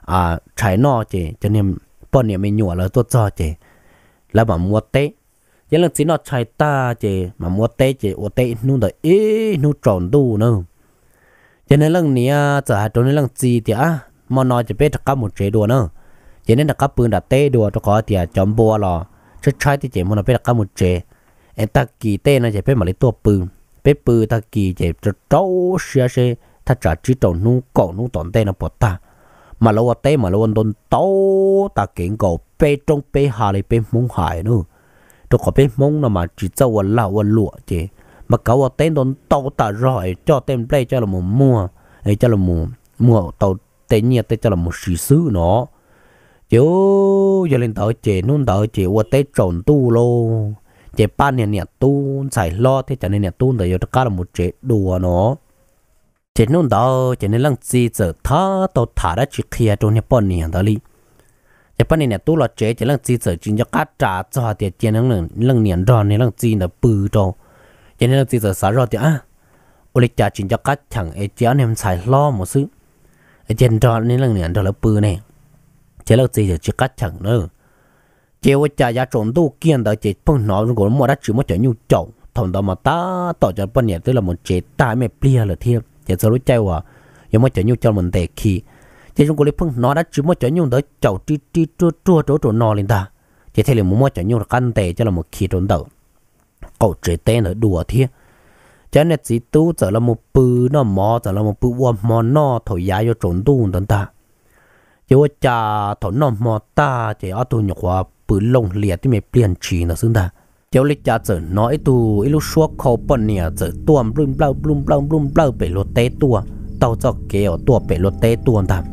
啊拆那去，今年半年没鸟了多早去，来把么得。ยังจีนอชายตาเจมามัวเตเจอเตนู่นเดอเอนู่จอนดูเนาะยังนั่งเนี้ยจะหาตัวนั่งจีเดียมันนอจะเป็นกับหมดเจดัวเนาะยังนั่งกับปืนดัเตดัวตัวขอเดียจอมบัวรอชุดใช้ที่เจมันเป็นกับหมดเจเอตะกกีเตนะจะเป็นมาลิตัวปืน เป็นปืนตะกกีเจจะโจ้เสียเสียถ้าจะจีตัวนูก่อนนู่นตอนเตนะปวดตามาเลวัเตมาเลวันโดนโตตะเก่งก็เป็นจงเป็นหาเลยเป็นมุ่งหายเนาะ tôi có biết mong là mà chỉ cho vào lão vào lụa chứ mà cậu vào tên đón tàu ta rồi cho tên play cho là một mua ấy cho là một mua tàu tên nhiệt tên cho là một sĩ sứ nó chứ giờ lên tàu chế nôn tàu chế qua tên trộn tu lô chế ba nhà nhà tu xài lo thế cho nên nhà tu tại giờ tất là một chế đùa nó chế nôn tàu chế nên lăng gì giờ thá tàu thả đã chỉ kia trong nhà bọn nhà đó đi เอปนี่เนี่ยตู้รถเจ๊จะเรื่องจีเสือจีนจะกัดจ่าจ่อเตียเจียนเรื่องเรื่องเหนียนรอนในเรื่องจีนเนี่ยปือโตเจนเรื่องจีเสือสารรอเตียอ่ะอุลิจ่าจีนจะกัดฉังเอเจียเนี่ยมันใส่ล้อหมดซื้อเอเจียนรอนในเรื่องเหนียนรอนแล้วปือเนี่ยเจนเรื่องจีเสือจีกัดฉังเนอะเจ้าว่าจ่ายาจงตู้เกี่ยนแต่เจ๊ปุ่งหนอรู้ก่อนมัวรัดจืดมัวจะยุ่งจ่อถมต่อมาตาต่อจากปุ่นเนี่ยตัวละมันเจ๊ตายไม่เปลี่ยนเลยเทียบเจ๊จะรู้ใจว่ายังมัวจะยุ่งจ่อมันเตะขี้ thế chúng có lấy phong nó đã chỉ một chỗ nhung tới chậu chi chi chua chua chỗ chỗ nó lên ta chỉ thế là muốn một chỗ nhung là căn tệ cho là một khi trốn đầu cậu chế tên ở đùa thiệt cho nên chỉ tu trở là một bự nó mò trở là một bự uo mò nó thổi giá vô trốn tu tận ta chứ cha thổi nó mò ta chỉ ở tu nhục hòa bự lông liệt thì mày biến chỉ nó xứng ta chứ lịch cha trở nói tu ít lúc suốt khâu bận nè trở tuom blum blau blum blau blum blau bể lột té tua tao cho kéo tua bể lột té tua ta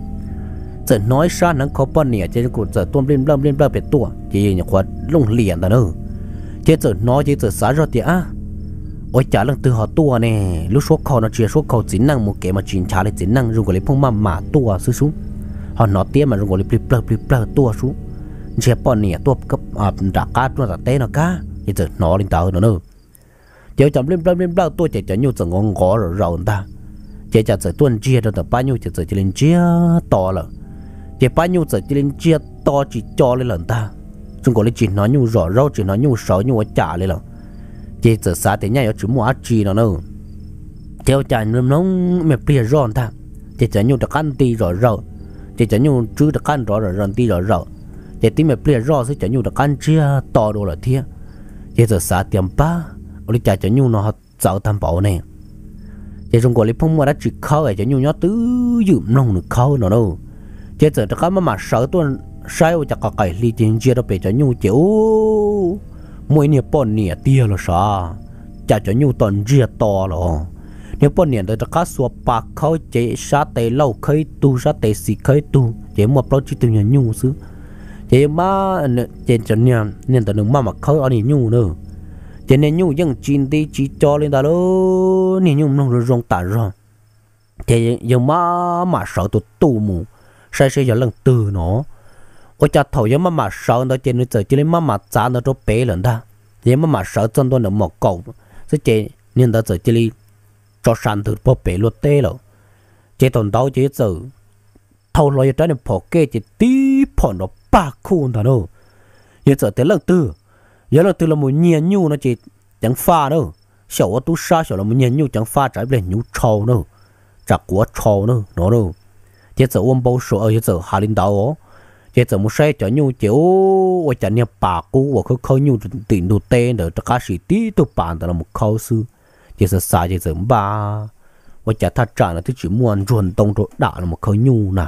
giờ nói ra nó có bao nhiêu chứ cũng giờ tuôn lên lên lên lên biệt tua chỉ như khoa lung liền đó nữa chứ giờ nói chứ giờ xả ra thì ôi chả lần từ họ tua nè lúc số khâu nó chia số khâu chính năng một cái mà chính trả lại chính năng rồi gọi lại phong mà mà tua xuống họ nói tiếng mà rồi gọi lại plip plip plip plip tua xuống chia bao nhiêu tua cấp à đã cá tua đã té nó cá chứ giờ nó lên tàu nó nữa chứ chậm lên lên lên lên tua chạy chạy nhiều giờ ngon ngó rồi rồi ta chỉ chả giờ tuần chia rồi tao bao nhiêu chỉ giờ chỉ lên chia to rồi chỉ bao nhiêu giờ chỉ lên chia to chỉ cho lên lần ta chúng có lấy chỉ nói nhu rõ rau chỉ nói nhu rõ nhu trả lên lần chỉ giờ xa thế nhau chỉ mua chỉ nó nữa theo trả nó nó mệt bia rõ ta chỉ trả nhu được ăn ti rõ rau chỉ trả nhu chứ được ăn rõ rõ rõ ti rõ rau chỉ tí mệt bia rõ sẽ trả nhu được ăn chia to đồ là thiệt chỉ giờ xa tiệm ba lấy trả trả nhu nó tạo tam bảo này chỉ chúng có lấy phong mua đã chỉ khâu để trả nhu nhớ tứ dụm nông được khâu nó đâu chế giờ cho các mà mà sáu tuần sáu cho các cái lý tiền chia đó về cho nhu chiếu mỗi niệm bốn niệm tia là sao chả cho nhu tuần chia to rồi nếu bốn niệm tới cho các số bạc khâu chế sa tê lâu khơi tu sa tê xì khơi tu chế một bao chỉ tiền nhu xứ chế mà chế cho niệm niệm tới đừng mà mà khơi ở niệm nhu nữa chế nên nhu vẫn chín đi chỉ cho lên ta luôn niệm nhu nó rồi rong tạt rồi chế giờ mà mà sợ tụt tu mù sai sai giờ lần từ nó ô cha thầu giờ mà sợ nó trên nó giờ chỉ lấy mà mà giá nó cho bé lần ta giờ mà sợ chân tôi nó một cầu sẽ chế nên ta giờ chỉ lấy cho sàn từ bỏ bé luôn tê rồi chế tuần đầu chế giờ thầu lo cho nó bỏ kê chỉ tí bỏ nó ba khu thằng nó giờ giờ tới lần từ giờ lần từ là một nhiên nhu nó chỉ chẳng pha đâu 小我都杀小了，明年又将发展变牛超呢，咋国超呢？哪呢？chết giờ ông bảo số ở giờ hà linh đạo ó chế giờ một sai cho nhau chế ô ở chăn nhà bà cô ở cái khâu nhau tiền đồ tên đó tất cả sự tí tôi bàn đó là một khâu sư chế giờ sai chế giờ ba ở chả thắt trả là tôi chỉ muốn ruồn tông rồi đã là một khâu nhau nè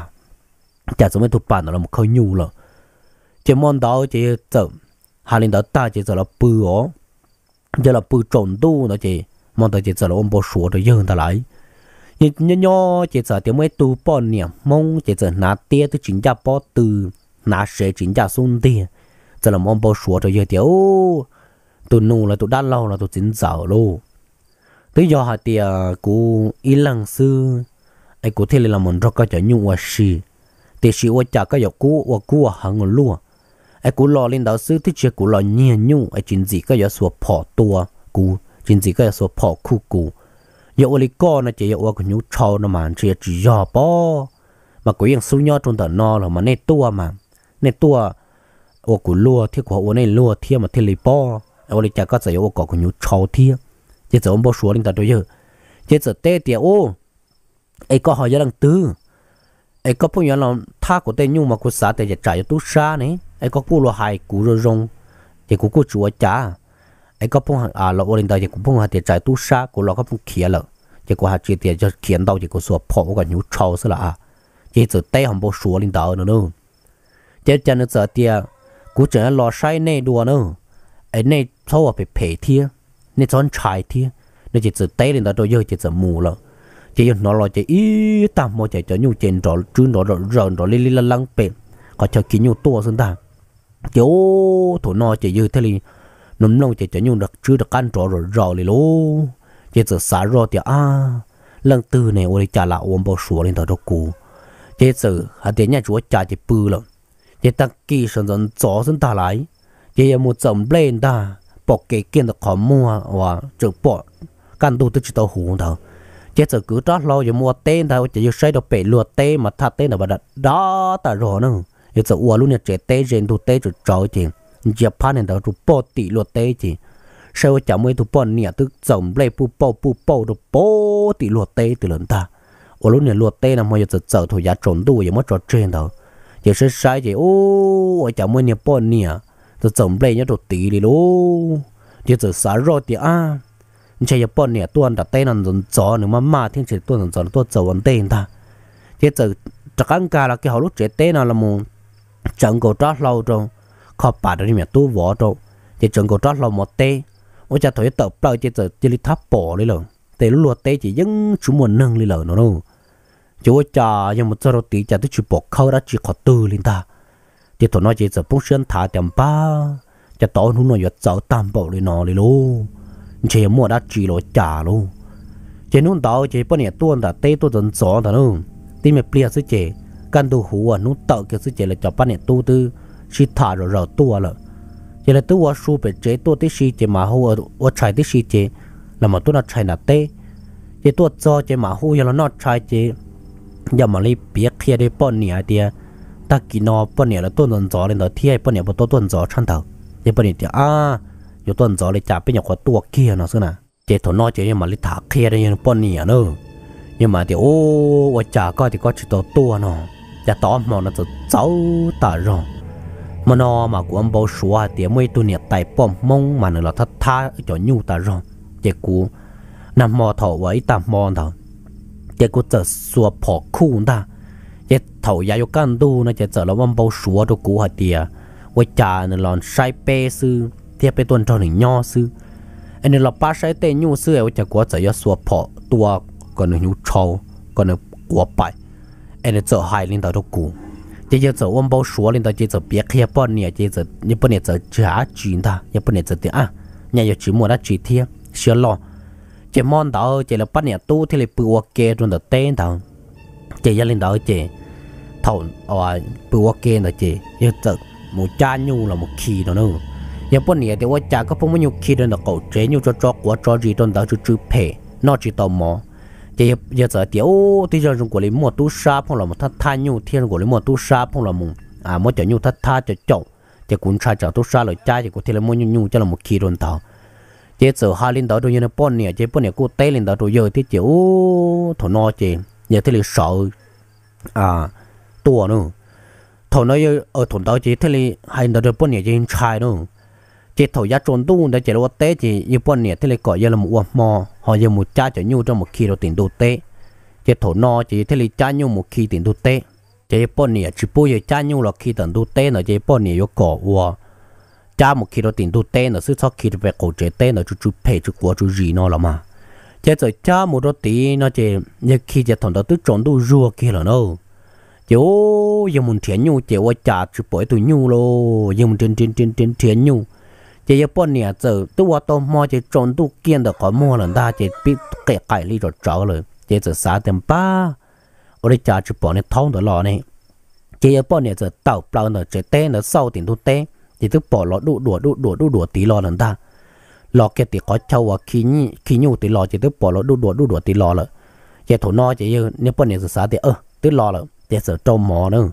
chả giống như tôi bàn đó là một khâu nhau rồi chế món đó chế giờ hà linh đạo ta chế giờ là bự ó giờ là bự trộn tu đó chế món đó chế giờ là ông bảo số rồi dừng ta lại nhớ nhớ nhớ chỉ giờ tiếng mấy tu bỏ niệm mong chỉ giờ nà tia tôi chính gia bỏ từ nà sẽ chính gia xuống đi, giờ là mong bỏ xuống cho giờ tiếng tôi nụ là tôi đã lâu là tôi chính giàu luôn tới giờ hai tia cú ý lăng sư ai cú thế là mình rất có cho nhung và xì thì xì và chả có dọc cú và cú và hàng luôn ai cú lo lên đạo sư thì chỉ cú lo nhẹ nhung ai chính gì có dọc sửa phò tua cú chính gì có dọc sửa phò khu cú giờ ô li co nó chỉ giờ ô cái nhú trâu nó mà chỉ chỉ giờ bỏ mà cái yang suy nhau trong tờ nó là mà nè tua mà nè tua ô củ lúa thì của ô nè lúa thì mà thì li bỏ ô li chả có giờ ô có cái nhú trâu thì chỉ giờ ông bỏ xuống lên tờ đôi giờ chỉ giờ tê tiệt ô ấy có họ giờ đang tư ấy có phong nhân là tha của tê nhung mà cứ xả tê giờ trả cho tu sa này ấy có cú lo hại cú rồi rong thì cú cú chúa trả ai có phong à lo ôn đào chỉ có phong hàng tiền trái tu sa của lo có phong kia lợ chỉ có hạt chỉ tiền cho kiến đào chỉ có số phổ của nhu trâu xí là à chỉ từ tay hàng bộ số lên đào nữa nữa chỉ chân nữa giờ tiền cũng chỉ lo sai này đùa nữa ai này thâu phải phe thiê này chọn trái thiê nó chỉ từ tay lên đào đôi giờ chỉ từ mù lợ chỉ nó lo chỉ ít tạm một chỉ cho nhu chén rồi trứng rồi rồi rồi rồi lili lăng bẹn có cho kiến nhu tua xí ta chỗ thủ nó chỉ như thế liền nôm lông chỉ chỉ nhung đặc chứ đặc ăn trò rồi rò lì lô chỉ giờ xả rò thì à lần tư này ôi trả lại ôm bao sủa lên tàu đó cũ chỉ giờ hạt tiền nhà chúa trả chỉ bự lắm chỉ tăng kỳ sơn dân gió dân ta lại chỉ em một chồng lên ta bỏ cái kiện được khó mua và chữ bỏ căn tu tới chỉ tàu hủ thôi, chết giờ cứ trót lo giờ mua tên thôi chỉ xây đồ bể lùa tê mà thắt tên là bà đặt đó ta rồi nữa giờ uổng luôn nhà trẻ tê rèn tu tê rồi trò tiền. Japan này đó chụp bao tỷ luật tế chỉ sau chả mấy tụ bọn nè tức dòng lấy bu bao bu bao đồ bao tỷ luật tế từ lần ta ở lúc này luật tế là mọi giờ giờ thôi giá trộn đủ vậy mất trò chuyện đâu chỉ sẽ sai chỉ ô chả mấy nè bọn nè tụ dòng lấy nhá đồ tỷ đi luôn, chỉ giờ xả rồi thì à chỉ giờ bọn nè tuần đặt tay nằm dần gió nữa mà mà thiên chỉ tuần dần gió tuần gió vấn tên ta chỉ giờ chắc ăn cả là cái hậu lúc trẻ tên là một chẳng có trót lâu trong khó bà đó đi mẹ tu võ rồi thì chúng có trót lo một tê ôi cha thấy tập bao chỉ giờ chỉ đi tháp bỏ đi rồi tê lúa tê chỉ dưng chú muốn nâng đi rồi nó đâu chú ôi cha nhưng một giờ tí cha tôi chụp bỏ khâu ra chỉ khó tư lên ta chỉ tụi nó chỉ giờ bông xuyên thả tiệm ba cha tối hôm nay giờ cháu tam bảo lên nó đi luôn chỉ mua đã chỉ lo trả luôn chỉ nút tàu chỉ bao nhiêu tuần đã tê tôi dần gió thằng luôn tim mẹ bia sứ chỉ căn đồ hú à nuôi tàu cái sứ chỉ là cho bao nhiêu tu tư chỉ thả rồi rồi tua lợ giờ là tôi qua su bị chế tua tí xí chế mà hô ở trái tí xí chế là mà tôi nó trái là tê giờ tôi cho chế mà hô giờ là nó trái chế giờ mà lấy bia kia để bọn nhỉ thì ta kỳ nó bọn nhỉ là tôi tuần gió lên đó thì bọn nhỉ bọn tôi tuần gió chăn đầu giờ bọn nhỉ thì à giờ tuần gió lấy trả bên nhà của tua kia nó xưa nè chế thổ nó chế mà lấy thả kia đây bọn nhỉ nữa nhưng mà thì ô trả coi thì có chỉ tổ tua nó giờ tóm mà nó tự cháu ta rồi mà nó mà của ông bảo số tiền mấy tu niệm tại bom mông mà nó là thắt tha cho nhu ta rồi chỉ cú nằm mò thầu với ta mò thầu chỉ cú chờ xua bỏ khu ta chỉ thầu giá cho căn tu nó chỉ chờ là ông bảo số cho cú hạt tiền với cha nó là sai pe sư thì pe tuần cho nó nho sư anh nó là ba sai tê nhu sư ấy chỉ cú chờ cho xua bỏ tua còn nó nhu trâu còn nó quả bảy, anh nó chờ hai linh đạo cho cú 这就走我们不说了，这走别开不呢，这走你不能走家具的，也不能走的啊，你要去摸那具体小老，这忙到这了八年多，这里不我给中的担当，这一领导这头啊不我给的这要走木家牛了木气的呢，也不呢的我家个不木牛气的那狗这牛就抓我抓住中的就就赔，那就到么？这也在钓，对象中国的莫都沙碰了么？他他牛，天中国的莫都沙碰了么？啊，莫叫牛他他就叫，这滚叉叫都沙了家，这个天了莫牛牛叫了么ขี้人头。这走哈领导都有那半年，这半年过带领导都有的就头脑这也这里少啊多呢，头脑有呃头脑这这里还领导这半年这差呢。chỉ thổi giá trốn tu để chỉ là tế chỉ như bọn nè thế là gọi giờ là một uổng mò họ giờ một cha cho nhu trong một khi đầu tiền đồ tế chỉ thổ no chỉ thế là cha nhu một khi tiền đồ tế chỉ bọn nè chỉ bôi giờ cha nhu là khi tiền đồ tế nó chỉ bọn nè có cỏ uổng cha một khi đầu tiền đồ tế nó sức sau khi về cổ chế tế nó chú chú phê chú quá chú gì nó là mà chỉ rồi cha một đầu tí nó chỉ như khi chỉ thằng đó tự trốn tu rùa kia là đâu chỉ ô giờ muốn thiện nhu chỉ ô cha chỉ bôi tu nhu lo giờ muốn trên trên trên trên thiện nhu chỉ có bốn nhà tôi vào tôi mua chỉ trộn tôi kiến được có mua lần ta chỉ biết cái cái lý rồi rồi chỉ giờ sáu điểm ba ở đây cha chỉ bỏ này thong được lo này chỉ có bốn nhà giờ tàu chỉ té nữa sau tiền tôi té chỉ tôi bỏ lọ đủ đủ đủ đủ đủ đủ tí lo lần lọ kia thì có châu và khí nhị khí thì lọ chỉ tôi bỏ lọ đủ đủ đủ đủ tí lo rồi chỉ thổ no chỉ như nếu bốn nhà thì ơ tôi lo rồi chỉ giờ trộn mỏ nữa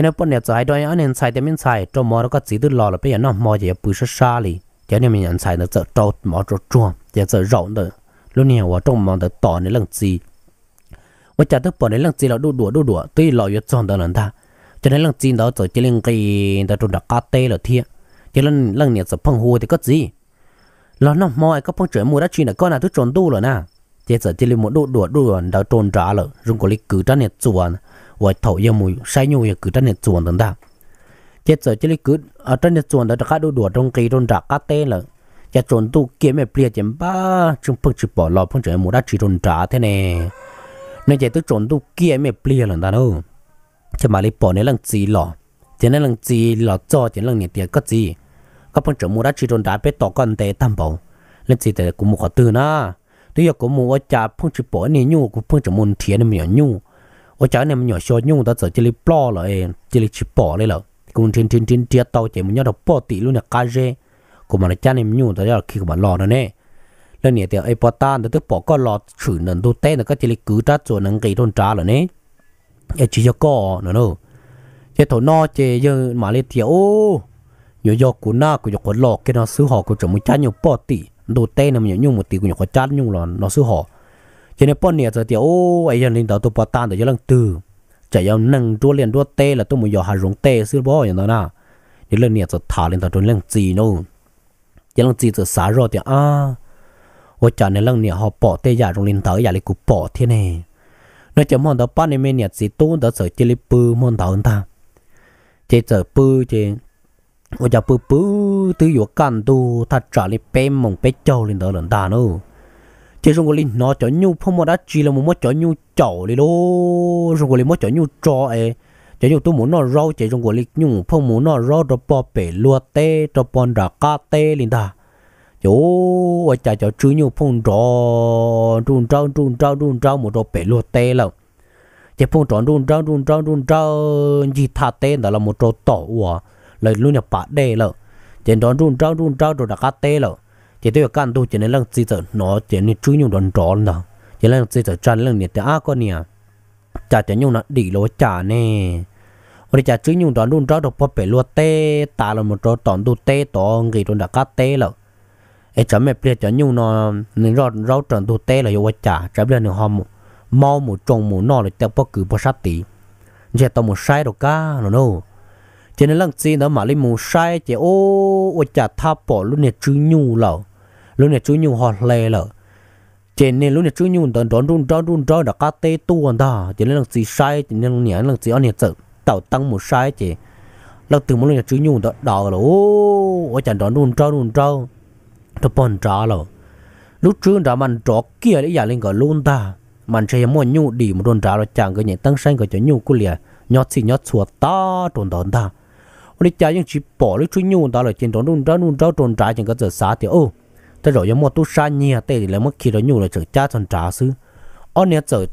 hiện nay bọn nhà trái đôi anh em sai thì mình sai cho mò nó có chỉ từ lò là bây giờ nó mò gì bự sơ xa đi cho nên mình nhận sai nó sợ trâu mò trâu chuông giờ sợ rộng được lúc này 我种忙的ต่อในเรื่องจี我讲的本来เรื่องจีเราดูดัวดูดัวตีเราอยู่จองตอนนั้นท่าจะในเรื่องจีเราจะจะเรื่องกีแต่จุดดักกาเต้เราเทียจะเรื่องเรื่องเนี่ยจะพังหูแต่ก็จีเราน้องมอยก็พังเฉยมูได้จีน่ะก็น่ะทุกจนดูเลยนะจะจะจะเรื่องมูดูดัวดูดัวเราจนจ้าเลยรุ่งกุลิกือจ้าเนี่ยจวน我讨厌木晒牛也 cứ 真的做等他，接着这里 cứ à 真的做的这看到多种各种炸咖啡了，这种都见面不要紧吧，就不吃饱了，碰着木那几种炸的呢，那这都种都见面不要了那喽，这嘛里包那人鸡了，这那人鸡了做这人你点个鸡，个碰着木那几种炸被倒干的担保，那鸡的古木好多呢，对呀古木我家碰着包你牛，古碰着木天那么样牛。我家里面鸟小用到这这里包了哎，这里去包来了，工程天天接到这么鸟的包地路呢干热，我们的家里面用到要去我们老了呢。lần này thì ai bắt ta nó tức bỏ có lọ chửi nần đô tay nó có thể là cứ trát rồi nâng gây đôn rồi nè ai chỉ cho có nó nó chế thổ no chế giờ mà lấy thì ô nhiều do của na của của lọ cái nó xứ họ của chúng một chăn nhiều bò tỉ đồ tay nó nhiều nhung một tí của nhiều khó chán nhung là nó xứ họ cho nên bọn này giờ thì ô ấy giờ linh đạo tôi bỏ tan để cho lần từ chạy vào nâng đua liền đua tê là tôi muốn vào hà rồng tê sư bó vậy đó na thì lần này giờ thả lên đạo trốn lần gì nô cho lần gì giờ xả rồi thì à ô chả nên lần này họ bỏ tê rồng linh tới giả lấy cụ bỏ thế này nó chỉ mong tao bán này mấy nhà gì tốn tao sợ chỉ lấy bự mong tao anh ta chỉ sợ chỉ ô chả bự bự từ chỗ căn tu thật trả lấy bé mông bé trâu lên đó lần ta nữa chỉ dùng cái linh nó cho nhu phong mà đã chỉ là một cho nhu chậu đi lô dùng cái linh một cho nhu chó ấy chỉ dùng tôi muốn nó rau chỉ dùng cái linh nhu phong muốn nó rau đó bỏ bể lúa tê đó bỏ đá cá tê linh ta chú ở chả cho chữ nhu phong rau trung rau trung rau trung rau một đó bể lúa tê lâu chỉ phong tròn trung rau trung rau run rau gì thà tê đó là một trò tỏ ủa lời luôn nhập bả đê lâu chỉ tròn trung rau trung rau rồi đá cá tê lâu chỉ tiêu căn tu chỉ nên lăng chỉ tờ nó chỉ nên chui nhung đòn tròn đó chỉ lăng chỉ tờ chăn lăng nhiệt á con nè chả chỉ nhung nó đi lối chả nè rồi chả chui nhung đòn đun đó được bắp bể lúa tê ta là một trò tòn tu tê tò người đun đã cá tê lợ ấy chả mẹ bia chả nhung nó nên rau rau tròn tu tê là yêu chả chả bia nó hòm mau một trồng một nọ là tiêu bắp cứ bắp sát tí chỉ tao một sai được cá nó đâu chỉ nên lăng chi nó mà lấy một sai chỉ ô ô chả tha bỏ luôn nè chui nhung lẩu lúc này chú nhung họ lê lợ chỉ nên lúc này chú nhung đón đón run đón run đón đã cá tê tu hoàn ta chỉ nên là gì sai chỉ nên là nhảy là gì anh nhảy tự tạo tăng một sai chị, là từ một lúc này chú nhung đó đỏ rồi ô chẳng đón run đón run đón nó bòn trả rồi lúc trước đã mình trọ kia để giải lên cái luôn ta mình sẽ muốn nhu đi một đồn trả rồi chẳng cái nhảy tăng sang cái chỗ nhu của liền nhót xì nhót xua ta trồn đón ta cái chỉ bỏ lúc chú nhung đó trả giờ sáng thì ô thế rồi mua tu sa nhì hạt tê thì lấy mất khi rồi nhu rồi chở cha thằng trả sư ở nhà chở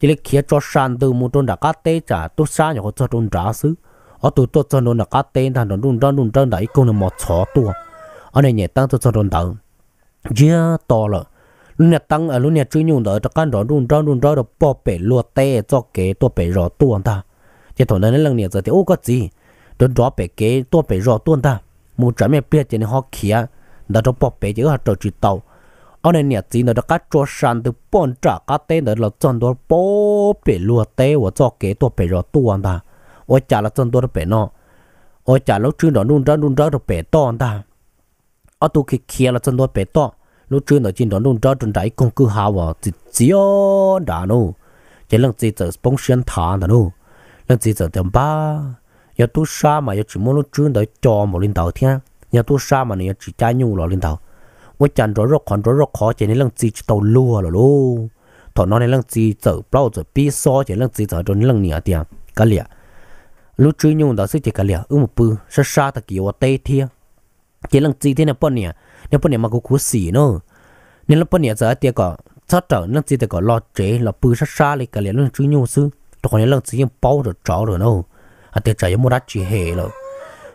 chỉ lấy kia cho san từ một trôn đã cá tê trả tu sa nhỏ cho trôn trả sư ở tu tu cho trôn đã cá tê thằng trôn trôn trôn trôn đã ít công là một chó tua ở này nhẹ tăng tu cho trôn đầu chưa to à, rồi lúc này tăng ở lúc này chưa nhung đỡ cho căn đó trôn trôn trôn trôn được bỏ bể lúa tê cho kế tua bể rõ tuôn ta chỉ thằng này lần này giờ thì ô cái gì đó rõ bể kế tua bể rõ tuôn ta một trái mẹ biết chỉ nên họ kia nó cho bỏ bể chứ họ trò chuyện tàu ở đây nhà chỉ nó đã cắt cho sàn từ bọn trả cá tê nữa là chân đó bỏ bể luôn, tê và cho kế tôi bể rồi tuôn ta và trả là chân đó bể nó và trả lúc trước nó nôn ra nôn ra rồi bể to ta ở tôi khi kia là chân đó bể to lúc trước nó chỉ nó nôn ra trên đáy công cứ hào và chỉ chiếu đã nô chỉ lần chỉ giờ bóng xuyên thằng đó nô lần chỉ giờ tầm ba giờ tôi xa mà giờ chỉ muốn lúc trước đó cho một linh đầu thiên nhà tôi sa mà này chỉ cha nhung lọ lên tàu với chăn rồi rồi còn rồi rồi khó chỉ nên lăng chỉ chỉ tàu lúa rồi lô thọ nó nên lăng chỉ chở bao chở pi so à chỉ lăng chỉ chở rồi lăng nhỉ tiền cả lẹ lúc chơi nhung đó sẽ chỉ cả lẹ ư một bự sa sa ta kiểu tây thiên chỉ lăng gì thế này bọn nhỉ à, nên bọn nhỉ mà có cú xỉ nữa nên lúc bọn nhỉ à, giờ tiền có chắc trở lăng gì thì có lo chế lo bự sa sa lại cả lẹ lăng chơi nhung sư tôi còn lăng gì bao rồi chó rồi đâu à tiền chả có một đắt chỉ hề rồi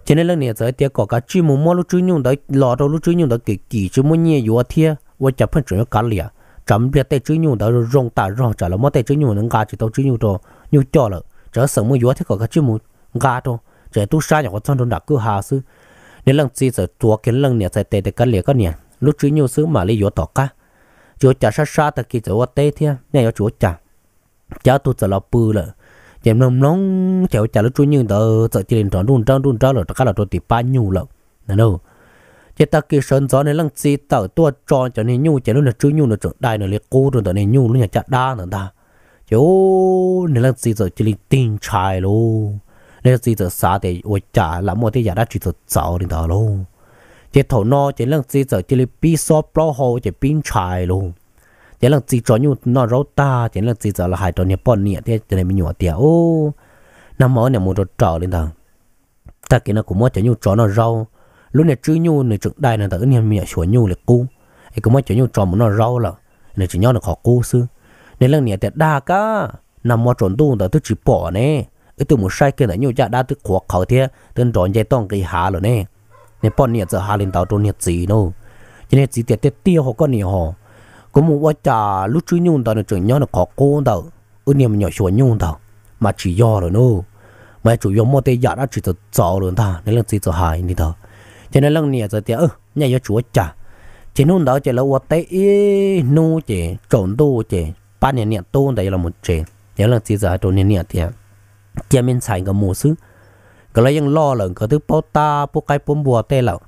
cho nên lần này giờ tiếc có cả chú mù mua lúc chú nhung đó lò đầu lúc chú nhung đó kỳ kỳ chú mua nhẹ yếu thiệt và chấp phân chuyện cả lìa chấm biết tay chú nhung đó rong ta rong trả là mất tay chú nhung nó gà chỉ tao chú nhung đó nhung cho là chớ sợ mua yếu thiệt có cả chú mù gà đó chớ tu sa nhà có chân đó đặt cứ hà sư nên lần gì giờ tua kiến lần này giờ tệ để cả lìa cả nè lúc chú nhung xứ mà lấy yếu tỏ cả chú trả sa sa ta kỳ giờ tê thiệt nè yếu chú trả cha tu giờ là bự rồi điểm nông nông chéo chả lúc chú nhưng tờ sợ chỉ đến tròn đun tròn đun tròn rồi tất cả là tôi tìm ba nhu lậu nè đâu chỉ ta kỳ sơn gió này lăng chi tờ tua tròn cho nên nhu chỉ luôn là chú nhu là trưởng đại này liệt cô rồi tờ này nhu lúc nhà chả đa nữa ta chú này lăng chi giờ chỉ đến tin trai luôn nên chỉ giờ xa thì ôi chả làm một thì giả đã chỉ giờ sợ đến tờ luôn chỉ thổ no chỉ lăng chi giờ chỉ là bi so pro hồ chỉ pin trai luôn thế là chỉ cho nhu nó rau ta thế là chỉ cho là hai trò này bọn nhẹ thế thế này mình nhỏ tiệt ô năm mỏ này một cho trò lên thằng ta cái nó cũng mua cho nhu cho nó rau lúc này chứ nhu này trực đại này ta ưng mình sủa nhu là cu ấy cũng mua cho nhu cho một nó rau là này chỉ nhau nó khó cu sư nên là nhẹ tiệt đa cả năm mỏ trốn tu ta tôi chỉ bỏ nè ấy tôi muốn sai cái là nhu cha đã tôi khó khảo thế tôi chọn dây tông cái hà rồi nè nên bọn nhẹ giờ hà lên tàu tôi nhẹ gì đâu cho nên chỉ tiệt tiệt tiêu họ có nhẹ họ có một quả trà lúc trước nhung đó nó trưởng nhau nó khó cô tao ước niệm nhỏ xuống nhung tao mà chỉ do rồi nô mà chủ yếu mua tê giả đã chỉ cho cho rồi ta nên là chỉ cho hại đi tao cho nên lần này giờ tiệt ơ nhà cho chúa trả chỉ nung đó chỉ là quả tê nô chỉ trộn đô chỉ cái cái cái cái ta ba 年年都得了么子，也能记着多年年的，见面才个模式，个来用老人个都包打不该奔波得了，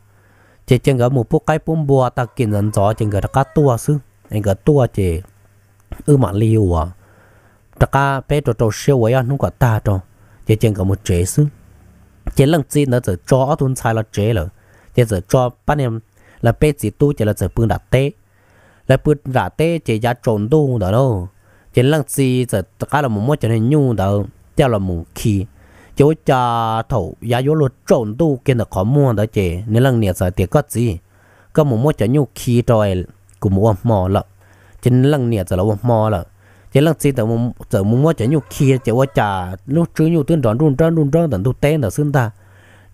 这整个么不该奔波，他给人做整个他搞多少？anh cái tua chị ư mà liu à tất cả bé cho trâu xíu vậy anh không có ta trâu chỉ chỉ có một chế sư chỉ lần chỉ nó chỉ cho tuân sai là chế rồi chỉ chỉ cho bạn em là bé chỉ tu chỉ là chỉ bưng đã tê là bưng đã tê chỉ giá trộn tu đó đâu chỉ lần chỉ chỉ tất cả là một mối cho nên nhu đó theo là một khi chỗ cha thầu giá yếu lo trộn tu kia là khó mua đó chị nên lần này giờ thì có gì có một mối cho nhu khi rồi của mua mò lợ trên lăng nè giờ là mua mò lợ trên lăng chỉ tao mua giờ mua mua chỉ nhiều kia chỉ mua trà lúc trước nhiều tiền đòn run run run run tận tu tên là xưng ta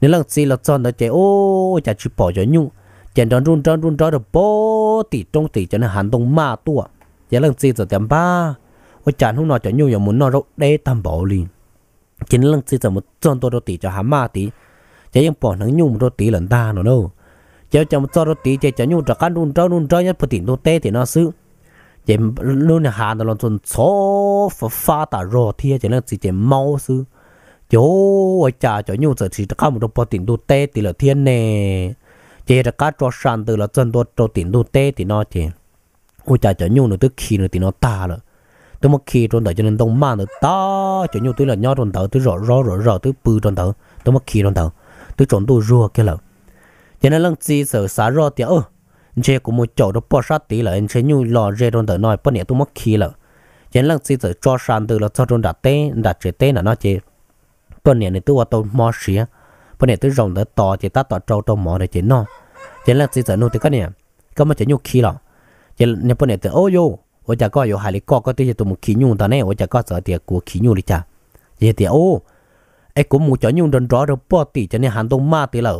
nên lăng chỉ là chọn là chỉ ô chả chịu bỏ cho nhiều chỉ đòn run run run run được bỏ tỷ trong tỷ cho nên hàn đông ma tua chỉ lăng chỉ giờ tiệm ba ô chả không nói cho nhiều giờ muốn nói rồi đây tam bảo liền chính lăng chỉ giờ một chọn tôi đâu tỷ cho hà ma tỷ chỉ những bỏ nắng nhung đâu tỷ lần ta nữa đâu cháu cháu cho nó tí cháu cháu nhung cho cán đun cháu đun cháu nhất phải tỉnh đô tê thì nó xứ chế luôn là hàng là chuẩn số pha tả rò thì chế là chỉ chỉ mau xứ chỗ ở cha cháu nhung giờ thì các một đô tỉnh đô tê thì là thiên nè chế là các cho sàn từ là chân đô đô tỉnh đô tê thì nó chế ở cha cháu nhung nó tức khi nó thì nó ta rồi tôi mất khi trong đời cho nên đông mang được ta, cho nhiều tôi là nhau trong đời tôi rõ rõ rõ rõ tôi bự trong đời tôi mất khi trong đời tôi chọn tôi rùa cái là thế nên lần gì sợ xả rõ thì ơ chế cũng một chỗ đó bỏ sát tí là anh chế nhu lò rê đồn tờ nói bất nhẹ tôi mất khí là thế nên lần gì sợ cho sàn từ là cho đồn đặt tê đặt chế tê là nó chế bất nhẹ này tôi qua tôi mò xía bất nhẹ tôi rồng tới to chế ta tỏ trâu trâu mò để chế nó thế nên lần gì sợ nô thì cái này có mà chế nhu khí là thế nên bất nhẹ tôi ô yo ôi chả có yo hai lý co có tí chế tôi một khí nhu ta này ôi chả có sợ tiệt của khí nhu đi chả vậy thì ô ấy cũng một chỗ nhu đồn rõ rồi bỏ tí cho nên hàng tôi ma tí là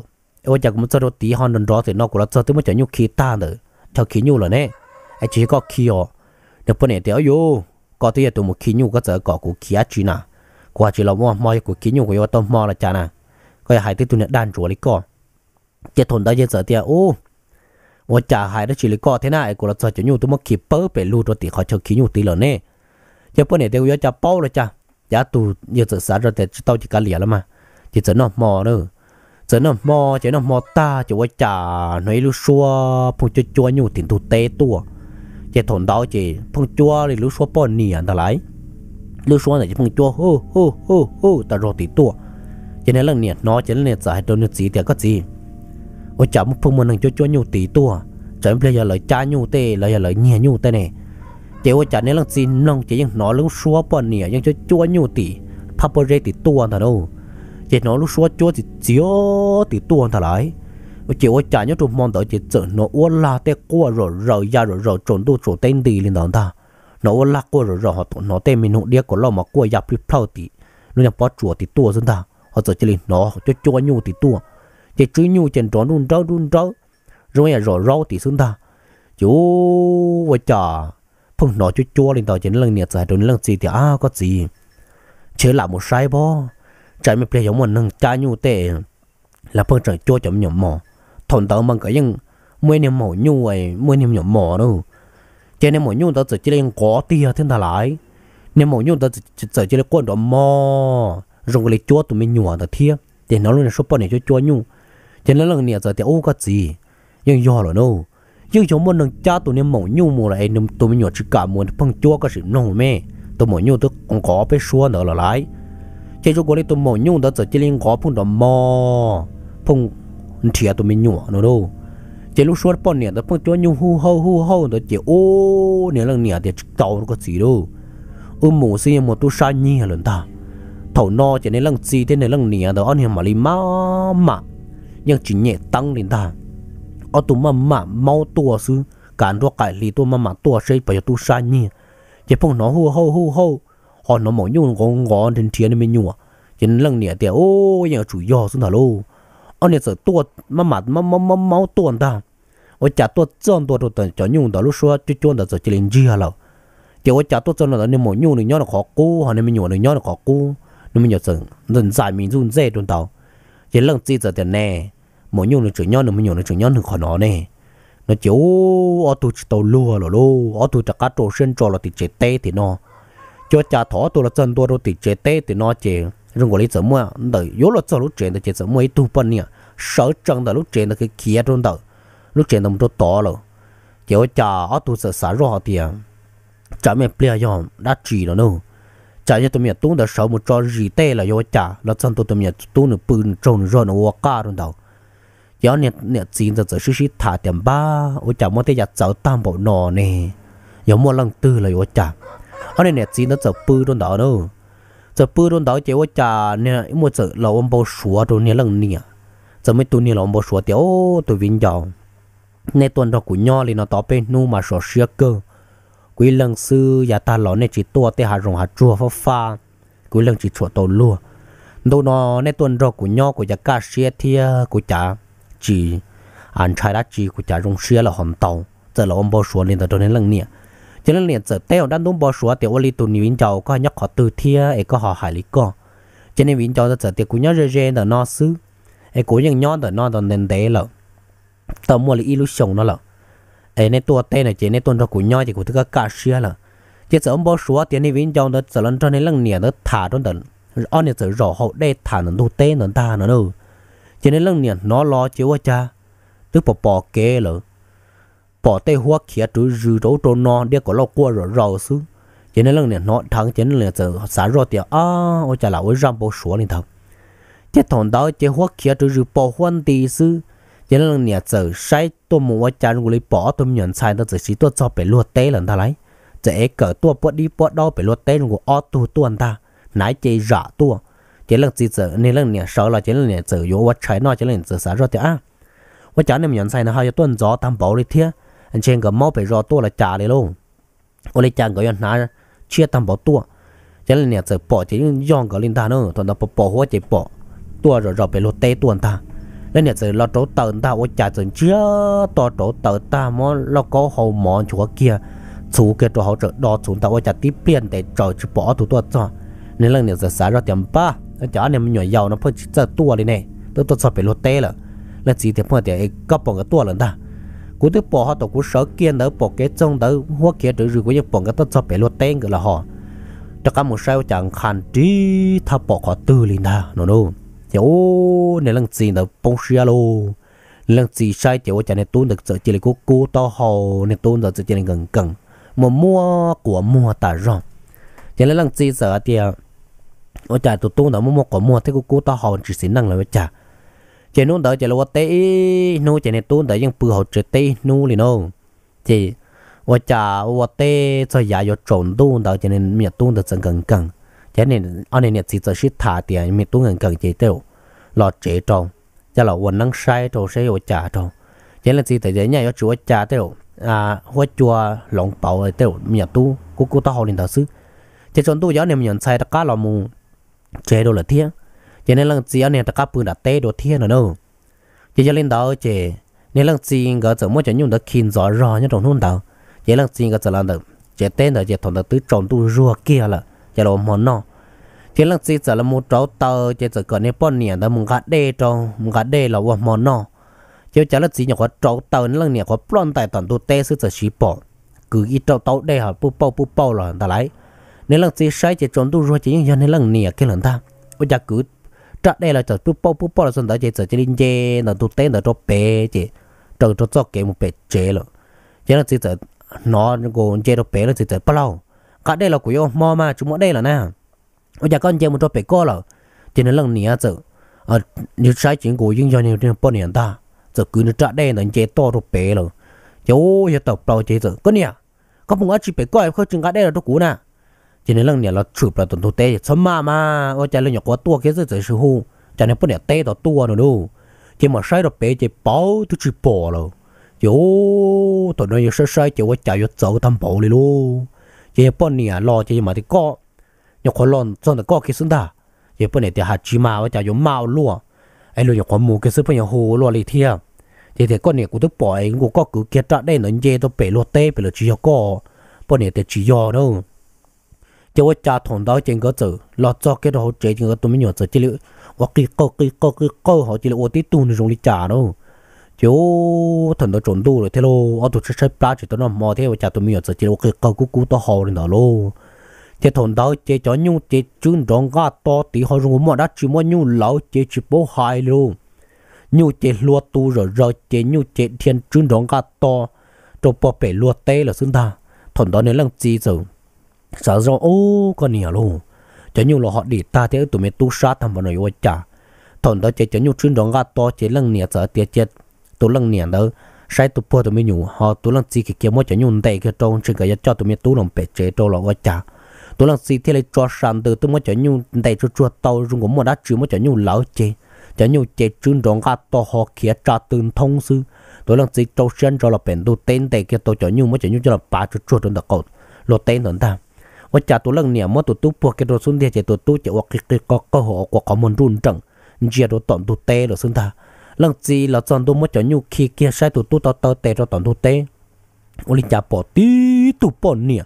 ô chả cũng cho tí hòn đòn đó thì nó cũng là cho tới mới chả nhu khí ta nữa cho khí nhu rồi nè ai chỉ có khí ó được bữa này thì ô có tí là tụi một khí nhu có giờ có của khí á chi nà qua chỉ là mua mò của khí nhu của tôm mò là cha nè, có hai tí tụi nó đan rùa lấy co chết thôn đó giờ thì ô ô chả hai đó chỉ lấy co thế này cũng là cho nhu tụi một khí bớ bể lù rồi thì họ cho khí nhu tí rồi nè cho bữa này thì ô chả bao rồi chả giá tụ giờ giờ sáng rồi thì tao chỉ cả lìa mà chỉ chỉ nó mò nữa giờ nó mò giờ nó mò ta chỉ quay trả nói lúc xua phong chua chua nhu tiền tu tê tua chỉ thốn đau chỉ phong chua thì lúc xua bỏ nỉ ta lại lúc xua này chỉ phong chua hô hô hô hô ta rồi tí tua chỉ nên lần nè nó chỉ nên nè giải đâu nè gì thì có gì ôi chả một phong mình thằng chua chua nhu tiền tua chả bây giờ lại cha nhu tê lại lại nhẹ nhu tê này chỉ ôi chả nên lần gì nông chỉ nó lúc xua bỏ nỉ những chua chua nhu tiền พับเรติตัวนะดู chỉ nó lúc xóa chỗ thì chiếu thì tuôn thả lại và chỉ có chả nhớ chụp mòn tới chỉ chở nó ua la té qua rồi rồi ra rồi rồi trốn đu trốn tên đi lên đó ta nó ua la qua rồi rồi họ nó tên mình hộ đĩa của lo mà qua nhập đi phao thì nó nhập bỏ chùa thì tua dân ta họ chở chỉ lên nó cho chúa nhu thì tua chỉ chúa nhu trên trốn đun rau đun rau rồi rồi rau thì dân ta chú và chả phong nó cho chúa lên đó chỉ lần nhiệt giải rồi lần gì thì à có gì chế là một sai bo trái mình bây giờ một nâng cha nhu tệ là phương trời chua chấm nhầm mỏ thổn tớ bằng cái nhưng mươi niệm mỏ nhu ấy mươi niệm nhầm mỏ đâu cho nên mỏ nhu tớ chỉ chỉ lên có tia thiên thà lại nên mỏ nhu tớ chỉ chỉ chỉ lên quân đó mò rồi cái chua tụi mình nhùa tớ thiê để nó luôn là số bao này cho chua nhu cho nên lần này giờ thì ô cái gì nhưng do rồi đâu nhưng chúng mình nâng cha tụi nên mỏ nhu mù lại nâng tụi mình nhùa chỉ cả muốn phong chua cái gì nông mê tụi mỏ nhu tớ còn có phải xua nữa là lại chế cho tôi mổ nhung đó giờ chỉ liên gõ phun đó mò phun thiệt tôi mình nhổ nó đâu chế lúc suốt bao nhiêu đó phun cho nhung hu hô hu hô đó chỉ ô nè lần nè thì tàu có gì đâu ôm mổ xí một tu sa nhì lần ta thầu no chỉ nên lần gì thế này lần nè đó anh em mà li má mà nhưng chỉ nhẹ tăng lên ta ở tụ mà mà mau tua sư cản ruột cải lì tôi mà mà tua xây bây giờ tu sa nhì, chỉ phun nó hu hô hu hô họ nó mỏ nhung có ngó trên thiên mình nhung à trên lần nè tiệt ô nhà chủ yếu xuống thà lô anh nè sợ tua mà mặt mà mà mà máu tuôn ta ở chả tua chân tua tua cho nhung đó lúc xưa cho cho đó chỉ lên gì hả lão chỉ ở chả tua chân đó nên mỏ nhung này nhớ là khó cú họ nên mình nhung này nhớ là khó cú nên mình nhớ sợ dần dài mình run dễ tuôn tàu trên lần gì giờ tiền nè mỏ nhung này chủ nhớ này mình nhung này chủ nhớ này khó nó nè nó chiếu ô tô tàu lùa rồi lô ô tô chả cá trâu sen trò là thì chết té thì nó no cho cha thọ tôi là chân tôi rồi thì chế tê thì nó chế rừng của lý 怎么 đợi yếu là cho lúc chuyện thì chế 怎么 tu bận nhỉ sợ chân là lúc chuyện là cái kia trong đầu lúc chuyện là một to rồi chế ở cha ở tôi sợ sợ rồi thì à, cha mẹ bia yom đã chỉ rồi đâu cha cho tôi mẹ tung được sợ một trò gì tê là yếu cha là chân tôi tôi mẹ tung được bưng trồng rồi nó qua cả trong đầu giờ nè nè chín giờ giờ xí xí thả tiền ba ô cha mua thế giờ cháu tam bộ nọ nè giờ mua lần tư là ô cha anh này nè chỉ nó chở bự đôn đó đâu chở bự đôn đó chỉ có cha nè một chở là ông bao số đồ nè lần nè chở mấy tuần nè là ông bao số tiêu tôi vinh giàu nè tuần đó của nhau thì nó tỏ bên nu mà sổ xia cơ quý lần sư nhà ta lọ nè chỉ tua tê hà rồng hà chua phá pha quý lần chỉ chua tàu lua đâu nó nè tuần đó của nhau của nhà cá xia thia của cha chỉ anh trai đã chỉ của cha rồng xia là hòn tàu giờ là ông bao số lên đó nên lần nè cho nên liền giờ tao đang đúng bò số tiểu oli tụ nhiều in chào có nhóc họ từ thia ấy có họ hải lý co cho nên in chào giờ tiêu cũng nhớ rê rê đờ no xứ ấy cũng những nhớ đờ nó đờ nền tế lợ tao mua là sông nó lợ ấy nên tua tên này chỉ nên tuân cho cũng nhớ thì cũng thức cả xia lợ chỉ giờ ông bỏ số tiền nên in chào đờ giờ lần cho nên lần nè đờ thả trong đờ ông nè giờ rõ hậu đây thả nó tu tên nó ta nó đâu cho nên lần nè nó lo chứ quá cha tức bỏ bỏ kế lợ bỏ tay hoa kia trứ rư rỗ trô nó đi có lo qua rồi rầu xuống cho nên là nè nó thằng cho nên là giờ xả rồi thì à ôi chả lão, ôi ram bộ số này thật thế thằng đó chế hoa kia trứ rư bỏ hoan đi sư cho nên là nè giờ sai tôi mua chả người lấy bỏ tôi nhận sai đó giờ chỉ tôi cho bé luộc té lần ta lấy giờ ấy cỡ tôi bỏ đi bỏ đâu bé luộc té rồi ô tu tu anh ta nãy chế rạ tu chế lần gì giờ nên là này sợ là chế là nè giờ vô quá trái nó chế là giờ xả rồi thì à quá chả nên nhận sai nó hai tuần gió tam bảo đi thiệt anh trên cái máu bị rõ tua là trả đấy luôn ô lấy chàng cái yon ná chia tam bảo tua cho nên nhà sẽ bỏ chỉ yon cái linh ta nữa toàn nó bỏ bỏ hoa chỉ bỏ tua rồi rồi phải lột tê tuần ta nên nhà sẽ lo chỗ tận ta ô trả dần chia to chỗ tận ta mà lo có hậu mòn chúa kia chú kia chỗ hậu trợ đo chúng ta ô trả tiếp biến để trở chỉ bỏ tụ tua cho nên là nhà sẽ xả ra tiệm ba anh cho anh em nhỏ giàu nó phải chỉ tua đi này tôi tôi sợ phải lột tê rồi, là chỉ thì phải để cấp bằng cái tua lần ta cú thứ bỏ họ tổ cú sở kia nở bỏ cái trong đó hoa kia tự rửa cũng những bỏ cái tao cho bé luôn tên gọi là họ cho cả một sao chẳng khăn trí thà bỏ họ tư liền nè nó nó thì ô này lần gì nở bông xia lô lần gì sai thì ô chả này tuôn được sợ chỉ là cú cú to hồ này tuôn được sợ chỉ là gần gần mà mua của mua tả rong thì lần gì sợ thì à? ô chả tụi tuôn đó mua của mua thấy cú cú to hồ chỉ xin năng là chả chỉ nút đỡ chỉ là vật tế nô chỉ này tuôn đỡ những bự hậu chỉ tế nô liền nô chỉ vật trả vật tế cho giả yếu trộn tuôn đỡ chỉ nên miệt tuôn đỡ chân gần gần chỉ nên anh này chỉ cho ship thả tiền miệt tuôn gần gần chỉ tiêu lọt chế trồng chỉ là quần năng sai trồng sẽ vật trả trồng chỉ là chỉ tại dễ nhà yếu chủ vật trả tiêu à vật chua lỏng bảo tiêu miệt tu cú cú tao hậu liền đỡ xứ chỉ trộn tu giáo niệm nhận sai tất cả là mù chế đồ là thiên chỉ nên lần chỉ này ta cáp bự đã té đồ thiên rồi đâu chỉ cho lên đó chỉ nên lần chỉ cái chỗ mỗi chỗ nhung đã kinh rõ rõ như trong hôn đầu chỉ lần chỉ cái chỗ lần được. chỉ tên là chỉ thằng đầu tứ tròn tu rùa kia là chỉ là món nọ chỉ lần chỉ chỉ là một trâu tờ chỉ chỉ còn nên bao nè ta muốn gạt đê trong muốn gạt đê là món nọ chỉ chỉ lần chỉ nhà có trâu tờ nên lần nè có plon tại toàn tu té sự chỉ chỉ bỏ cứ ít trâu tàu đê hả pu bao pu bao là ta lấy nên lần chỉ sai chỉ tròn tu rùa chỉ như nên lần nè cái lần ta bây giờ cứ trả đây là cho chú bao bố bao là dân đó chỉ chỉ linh chế là tu tế là cho bé chứ, trồng cho cho cái một bé chế rồi chế là chỉ chỉ nó cũng chế cho bé là chỉ chỉ bao lâu cả đây là của yêu mò mà chúng mỗi đây là nè bây giờ con chế một cho bé co rồi chỉ nên lần nia chứ à ờ, nếu sai chuyện của những do nhiều trên bao nhiêu ta giờ cứ nó trả đây là chế to cho bé rồi chú giờ tập bao chế chứ có nè có một cái chỉ bé co em không chừng cả đây là cho cũ nè chỉ nên lần này là chụp là tuần thu tê sớm mà mà ôi cha lên nhọc quá tua cái rất dễ sự hu nên bữa tê đó tua nữa đâu chỉ mà sai rồi bé chỉ bảo tôi chụp bỏ rồi chỗ tụi nó yêu sai sai chỉ có chạy vô 走 thăm bộ đi luôn chỉ bữa này lo chỉ mà thì có nhọc quá lon cho nó có cái sinh ta chỉ bữa này hạt chỉ ôi cha vô mau luôn ai luôn nhọc quá cái sự bây giờ hu lo lì thiệt thì thì con này cũng được bỏ ấy cũng có cứ kia trạ đây nó dễ tôi bể lo tê bể lo chỉ cho có bữa này thì chỉ do đâu cho tôi cha thằng đó trên cái chữ lo cho cái đó chế trên cái tụi mới nhớ chữ chỉ liệu và cái câu cái câu cái câu họ chỉ liệu tôi tu nó dùng đi trả đâu chú thằng đó trốn tu rồi thế lô tôi chỉ chơi chơi plá chỉ tôi nó mò thế và cha tụi mới nhớ chữ chỉ liệu cái câu cú cú tôi hồ lên đó lô chế thằng đó chế cho nhung chế chúng đóng ga to tí họ dùng mỏ đắt chỉ mua nhung lão chế chỉ bố hai luôn nhung chế lúa tu rồi rồi chế nhung chế thiên chúng đóng ga to rồi bỏ bể lúa tê là xứng ta thằng đó nên làm gì rồi sợ rồi ô con nhỉ luôn cho nhiều lo họ đi ta thế tụi mình tu sát thầm vào nội vô chả thằng đó chơi cho nhiều chuyên đón gà to chơi lăng nhỉ sợ tiệt chết tụi lăng nhỉ đó sai tụi bùa tụi mình nhủ họ tụi lăng chỉ cái kia mỗi cho nhiều đầy cái trâu trên cái cho tụi mình tu lòng bể chế trâu lo vô chả tụi lăng chỉ thế lại cho sàn từ tụi mình cho nhiều đầy cho chua tàu dùng của mỗi đá chữ mỗi cho nhiều lão chơi cho nhiều chơi chuyên đón gà to họ kia trả tiền thông sư Tụi lăng chỉ trâu sen cho là bền tụi tên tay kia tụi cho nhiều mới cho nhiều cho là ba chút chút trong đặc cột lo tên tận ta ว่าจ่าตัวเรื่องเนี่ยมอตัวตู้พวกเกตัวสุนเดียเจตัวตู้จะว่ากิกก็ก็หัวกว่าขอมันรุนจังเจียตัวตอนตัวเตะหรือสุนทาเรื่องจีเราจอนตัวมอจะยูขี้เกียใช้ตัวตู้ต่อเตะเตะตัวตอนตัวเตะอุลิจ่าปอตีตัวปอนเนี่ย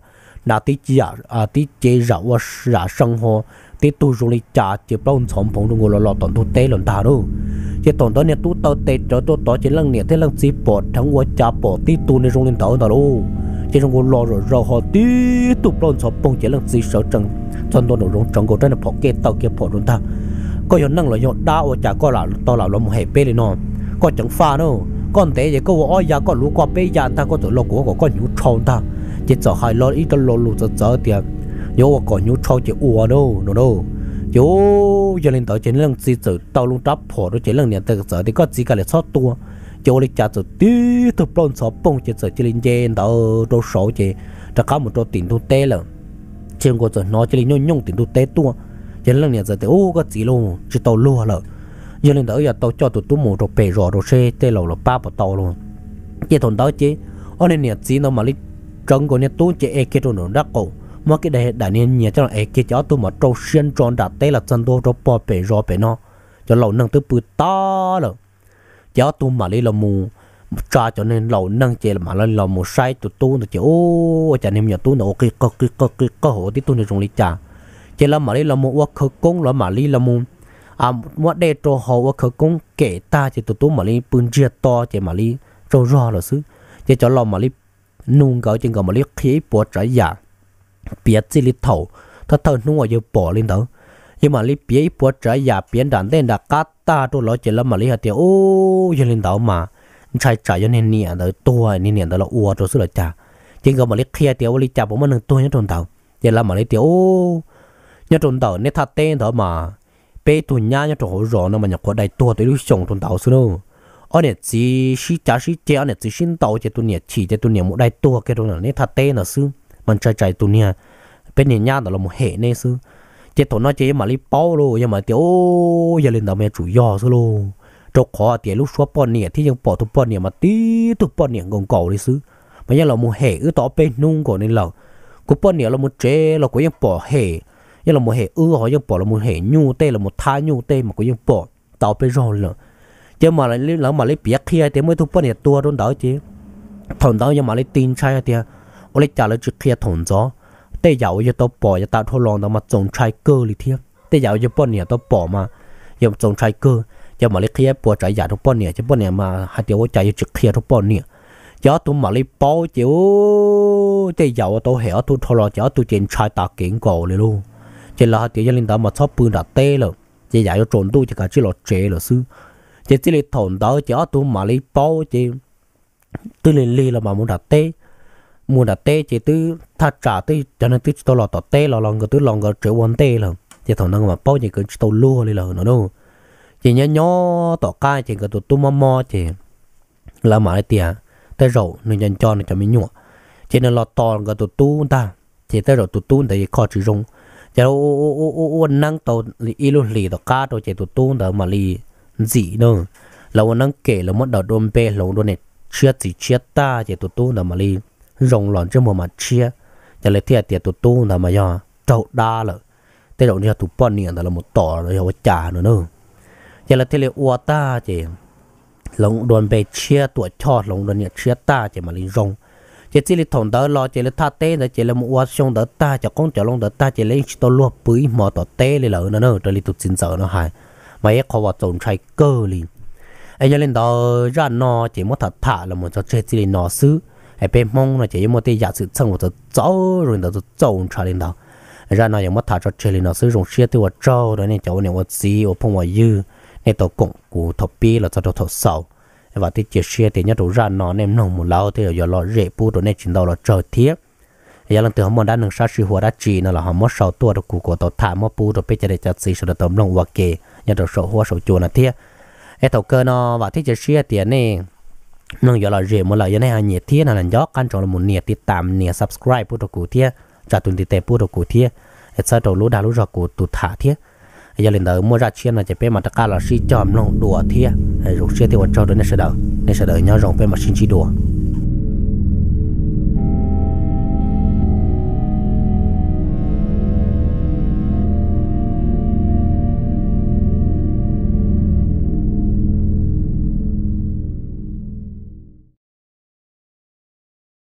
นาตีจีอ่ะอ่ะตีเจเราว่าเราสังหัวตีตัวสุลิจ่าเจ็บเราสมพงศ์ตัวเราเราตอนตัวเตะหล่นตาดูเจตอนตัวเนี่ยตู้ต่อเตะตัวตัวต่อเจเรื่องเนี่ยเรื่องจีปอดทั้งว่าจ่าปอตีตัวในโรงเรียนต่อตาดู chỉ trong cuộc lò rồi rồi họ tiếp tục lên cho bông chỉ là gì sợ trần chân tôi nổ rung trần cổ trên là phỏng kia tàu kia phỏng rung ta có yon năng là yon đã ở chả có là to là lo một hệ bê lên nó có chẳng pha đâu con té vậy có ôi ya có lũ qua bê ya ta có tụi lo của có có nhũ trâu ta chỉ sợ hai lo ít lo lũ sợ sợ tiền nhớ có nhũ trâu chỉ ua đâu nó đâu yo giờ lên tàu chỉ là gì sợ tàu luôn đáp phỏng rồi chỉ là nhà tàu sợ thì có gì cả là sót tua chỗ lấy cha rồi tí tôi bông sọ bông chết rồi chỉ lên trên đó đồ số chứ đã có một chỗ tiền thu tê là trên cô rồi nó chỉ lên nhung nhung tiền thu tê tua cho nên là giờ thì ô cái gì luôn chỉ tàu lúa rồi cho nên đó giờ tàu cho tụi tôi một đồ bể rồi đồ xe tê lầu là ba bộ tàu luôn chỉ thằng đó chứ ở nên nhà gì nó mà lấy trống của nhà tôi chỉ ek rồi nó đắt cổ mà cái đại đại nên nhà cho kia cho tôi mà trâu xuyên tròn đặt tê là chân tôi rồi bỏ bể rồi bể nó cho lầu nâng tới bự to rồi giáo tu mà lấy lòng mù cha cho nên lầu nâng chè mà lấy lòng mù sai tụ tu nó chỉ ô cho nên nhà tu nó ok có cái có cái có hộ thì tu nó dùng lý cha chế là mà lấy lòng mù ô khờ công là mà lấy lòng mù à mua để cho họ ô khờ công kể ta chế tụ tu mà lấy bún chia to chế mà lấy cho rõ là xứ chè cho lòng mà lấy nung gạo chè gạo mà lấy khí bột trái giả biết gì lý thầu thật thầu nung ở giờ bỏ lên đó nhưng mà lý bia ít bớt trái giả biến đàn tên đã cắt ta đồ lo chỉ là mà lý hạt tiêu ô giờ lên đó mà trái trái cho nên nhẹ tới tua nên nhẹ tới là uo rồi sức là chả chính cái mà lý kia tiêu lý cha bố mà nâng tua nhớ trồn tàu giờ là mà lý tiêu ô nhớ trồn tàu nên thắt tên đó mà bé tu nhá nhớ trồn hồ rõ nó mà nhớ có đầy tua tới lúc sống trồn tàu xưa đâu ở nè chỉ chỉ chả chỉ chơi ở nè chỉ sinh tàu chỉ tu nhẹ chỉ chơi tu nhẹ một đầy tua cái đó là nên thắt tên là xưa mình trái trái tu nhẹ bên nhẹ nhá đó là một hệ nên xưa chế tổ nó chế mà lấy bao luôn, nhưng mà tiểu giờ lên đầu mẹ chủ do số luôn, trục khó tiền lúc xóa bọn nè thì nhưng bỏ tụ bọn nè mà tí tụ bọn nè còn cầu đi xứ mà giờ là mua hệ ư tỏ bên nung của nên là của bọn nè là mua chế là cũng những bỏ hệ giờ là mua hệ ư họ những bỏ là mua hệ nhu tê là mua tha nhu tê mà cũng những bỏ tao bên rồi là chứ mà lại lấy mà lấy biết kia thì mới tụ bọn nè tua đôn đó chứ thằng đó nhưng mà lấy tin sai thì lấy trả lời trước kia thằng chó tê dạo giờ tao bỏ giờ tao thua lòng tao mà trồng trái cơ lý thiếp tê dạo giờ bọn nè tao bỏ mà giờ trồng trái cơ giờ mà lấy kia bỏ trái giả thua bọn nè chứ bọn nè mà hai tiêu trái trực kia thua bọn nè giờ tụi mà lấy bao chịu tê dạo tao hiểu tụi thua lòng giờ tụi trên trái tạc kiện cổ này lô. chỉ là hai tiêu gia linh tao mà chóp bươn đã tê rồi chỉ dạo giờ trộn tu chỉ cả chỉ là chế là sư chỉ chỉ lấy thổn đó giờ tụi mà lấy bao chịu tôi lên li là mà muốn đặt tê mua đặt tê chỉ tư thật trả tư cho nên tư tôi lọ tọt tê lọ lòng cái tư lòng cái triệu quan tê là chỉ thằng nào mà bao nhiêu cái tôi lúa đi là nó đâu chỉ nhớ nhớ tọt cai chỉ cái tôi tu mò mò chỉ là mà cái tiền tới rậu nên nhân cho nên cho mình nhua chỉ nên lọ tọt cái tôi tu ta chỉ tới rồi tôi tu tại kho chữ rung giờ ô ô ô ô ô năng tàu y luôn lì tọt cá tôi chỉ tôi tu đó mà lì gì đâu là ô năng kể là mất đầu đom bê lồng đom này chết gì chết ta chỉ tôi tu đó mà lì rồng lòn chứ mà mặt chia nhà lấy thiệt tiệt tụt tu là mà do trâu đa lợ thế đầu nha tụt bọn niệm là một tỏ rồi họ trả nữa nữa nhà lấy thiệt là ua ta chỉ lòng đồn bề chia tuổi cho lòng đồn nhà chia ta chỉ mà lấy rồng chỉ chỉ lấy thòng đỡ lo chỉ lấy tha tê đó chỉ lấy một ua xong đỡ ta cho con cho lòng đỡ ta chỉ lấy chỉ to lúa bưởi mò tao tê lấy lợ nữa nữa rồi lấy tụt xin sợ nó hại mà ấy khó vào trộn trai cơ liền anh lên đó ra nó chỉ một thật thả là một cho chơi chỉ lấy nó xứ ai bên mong nó chỉ một tí giá sự xong rồi cháu rồi đó, cháu trả lên đó ra nó giống mất thả cho chơi lên đó, sử dụng xe tiêu cháu đó nên cháu này một gì ở phong ngoài dư nên tổ cộng của thọ pi là cho tổ thọ và thì chỉ xe thì nhớ đủ ra nó nên nông một lâu thì giờ lo rễ bu rồi nên chỉ đầu là trời thiết giờ lần từ hôm mòn đã nâng sát sư hòa đã chỉ nó là họ mất sáu tuổi được cụ của tổ thả mất bu rồi bây giờ để chặt gì rồi tấm lòng hoa kề nhớ đủ sầu hoa sầu chùa là thiết cái tàu cơ nó và thiết chỉ xe tiền này nông giờ là rẻ một là giờ này hàng nhiệt thiết là gió căn trọng là một nhiệt thì tạm nhiệt subscribe bút đồ cụ trả tuần thì tệ bút đồ cụ thiết etc đồ lúa đá lúa rọ cụ thả thiết giờ lên đầu mua ra chiên là chỉ bé mà cả là si chòm nông đùa thiết rồi xe thì vào cho đến nơi sợ đầu nơi sợ đầu nhau rộng bé mà xin chi đùa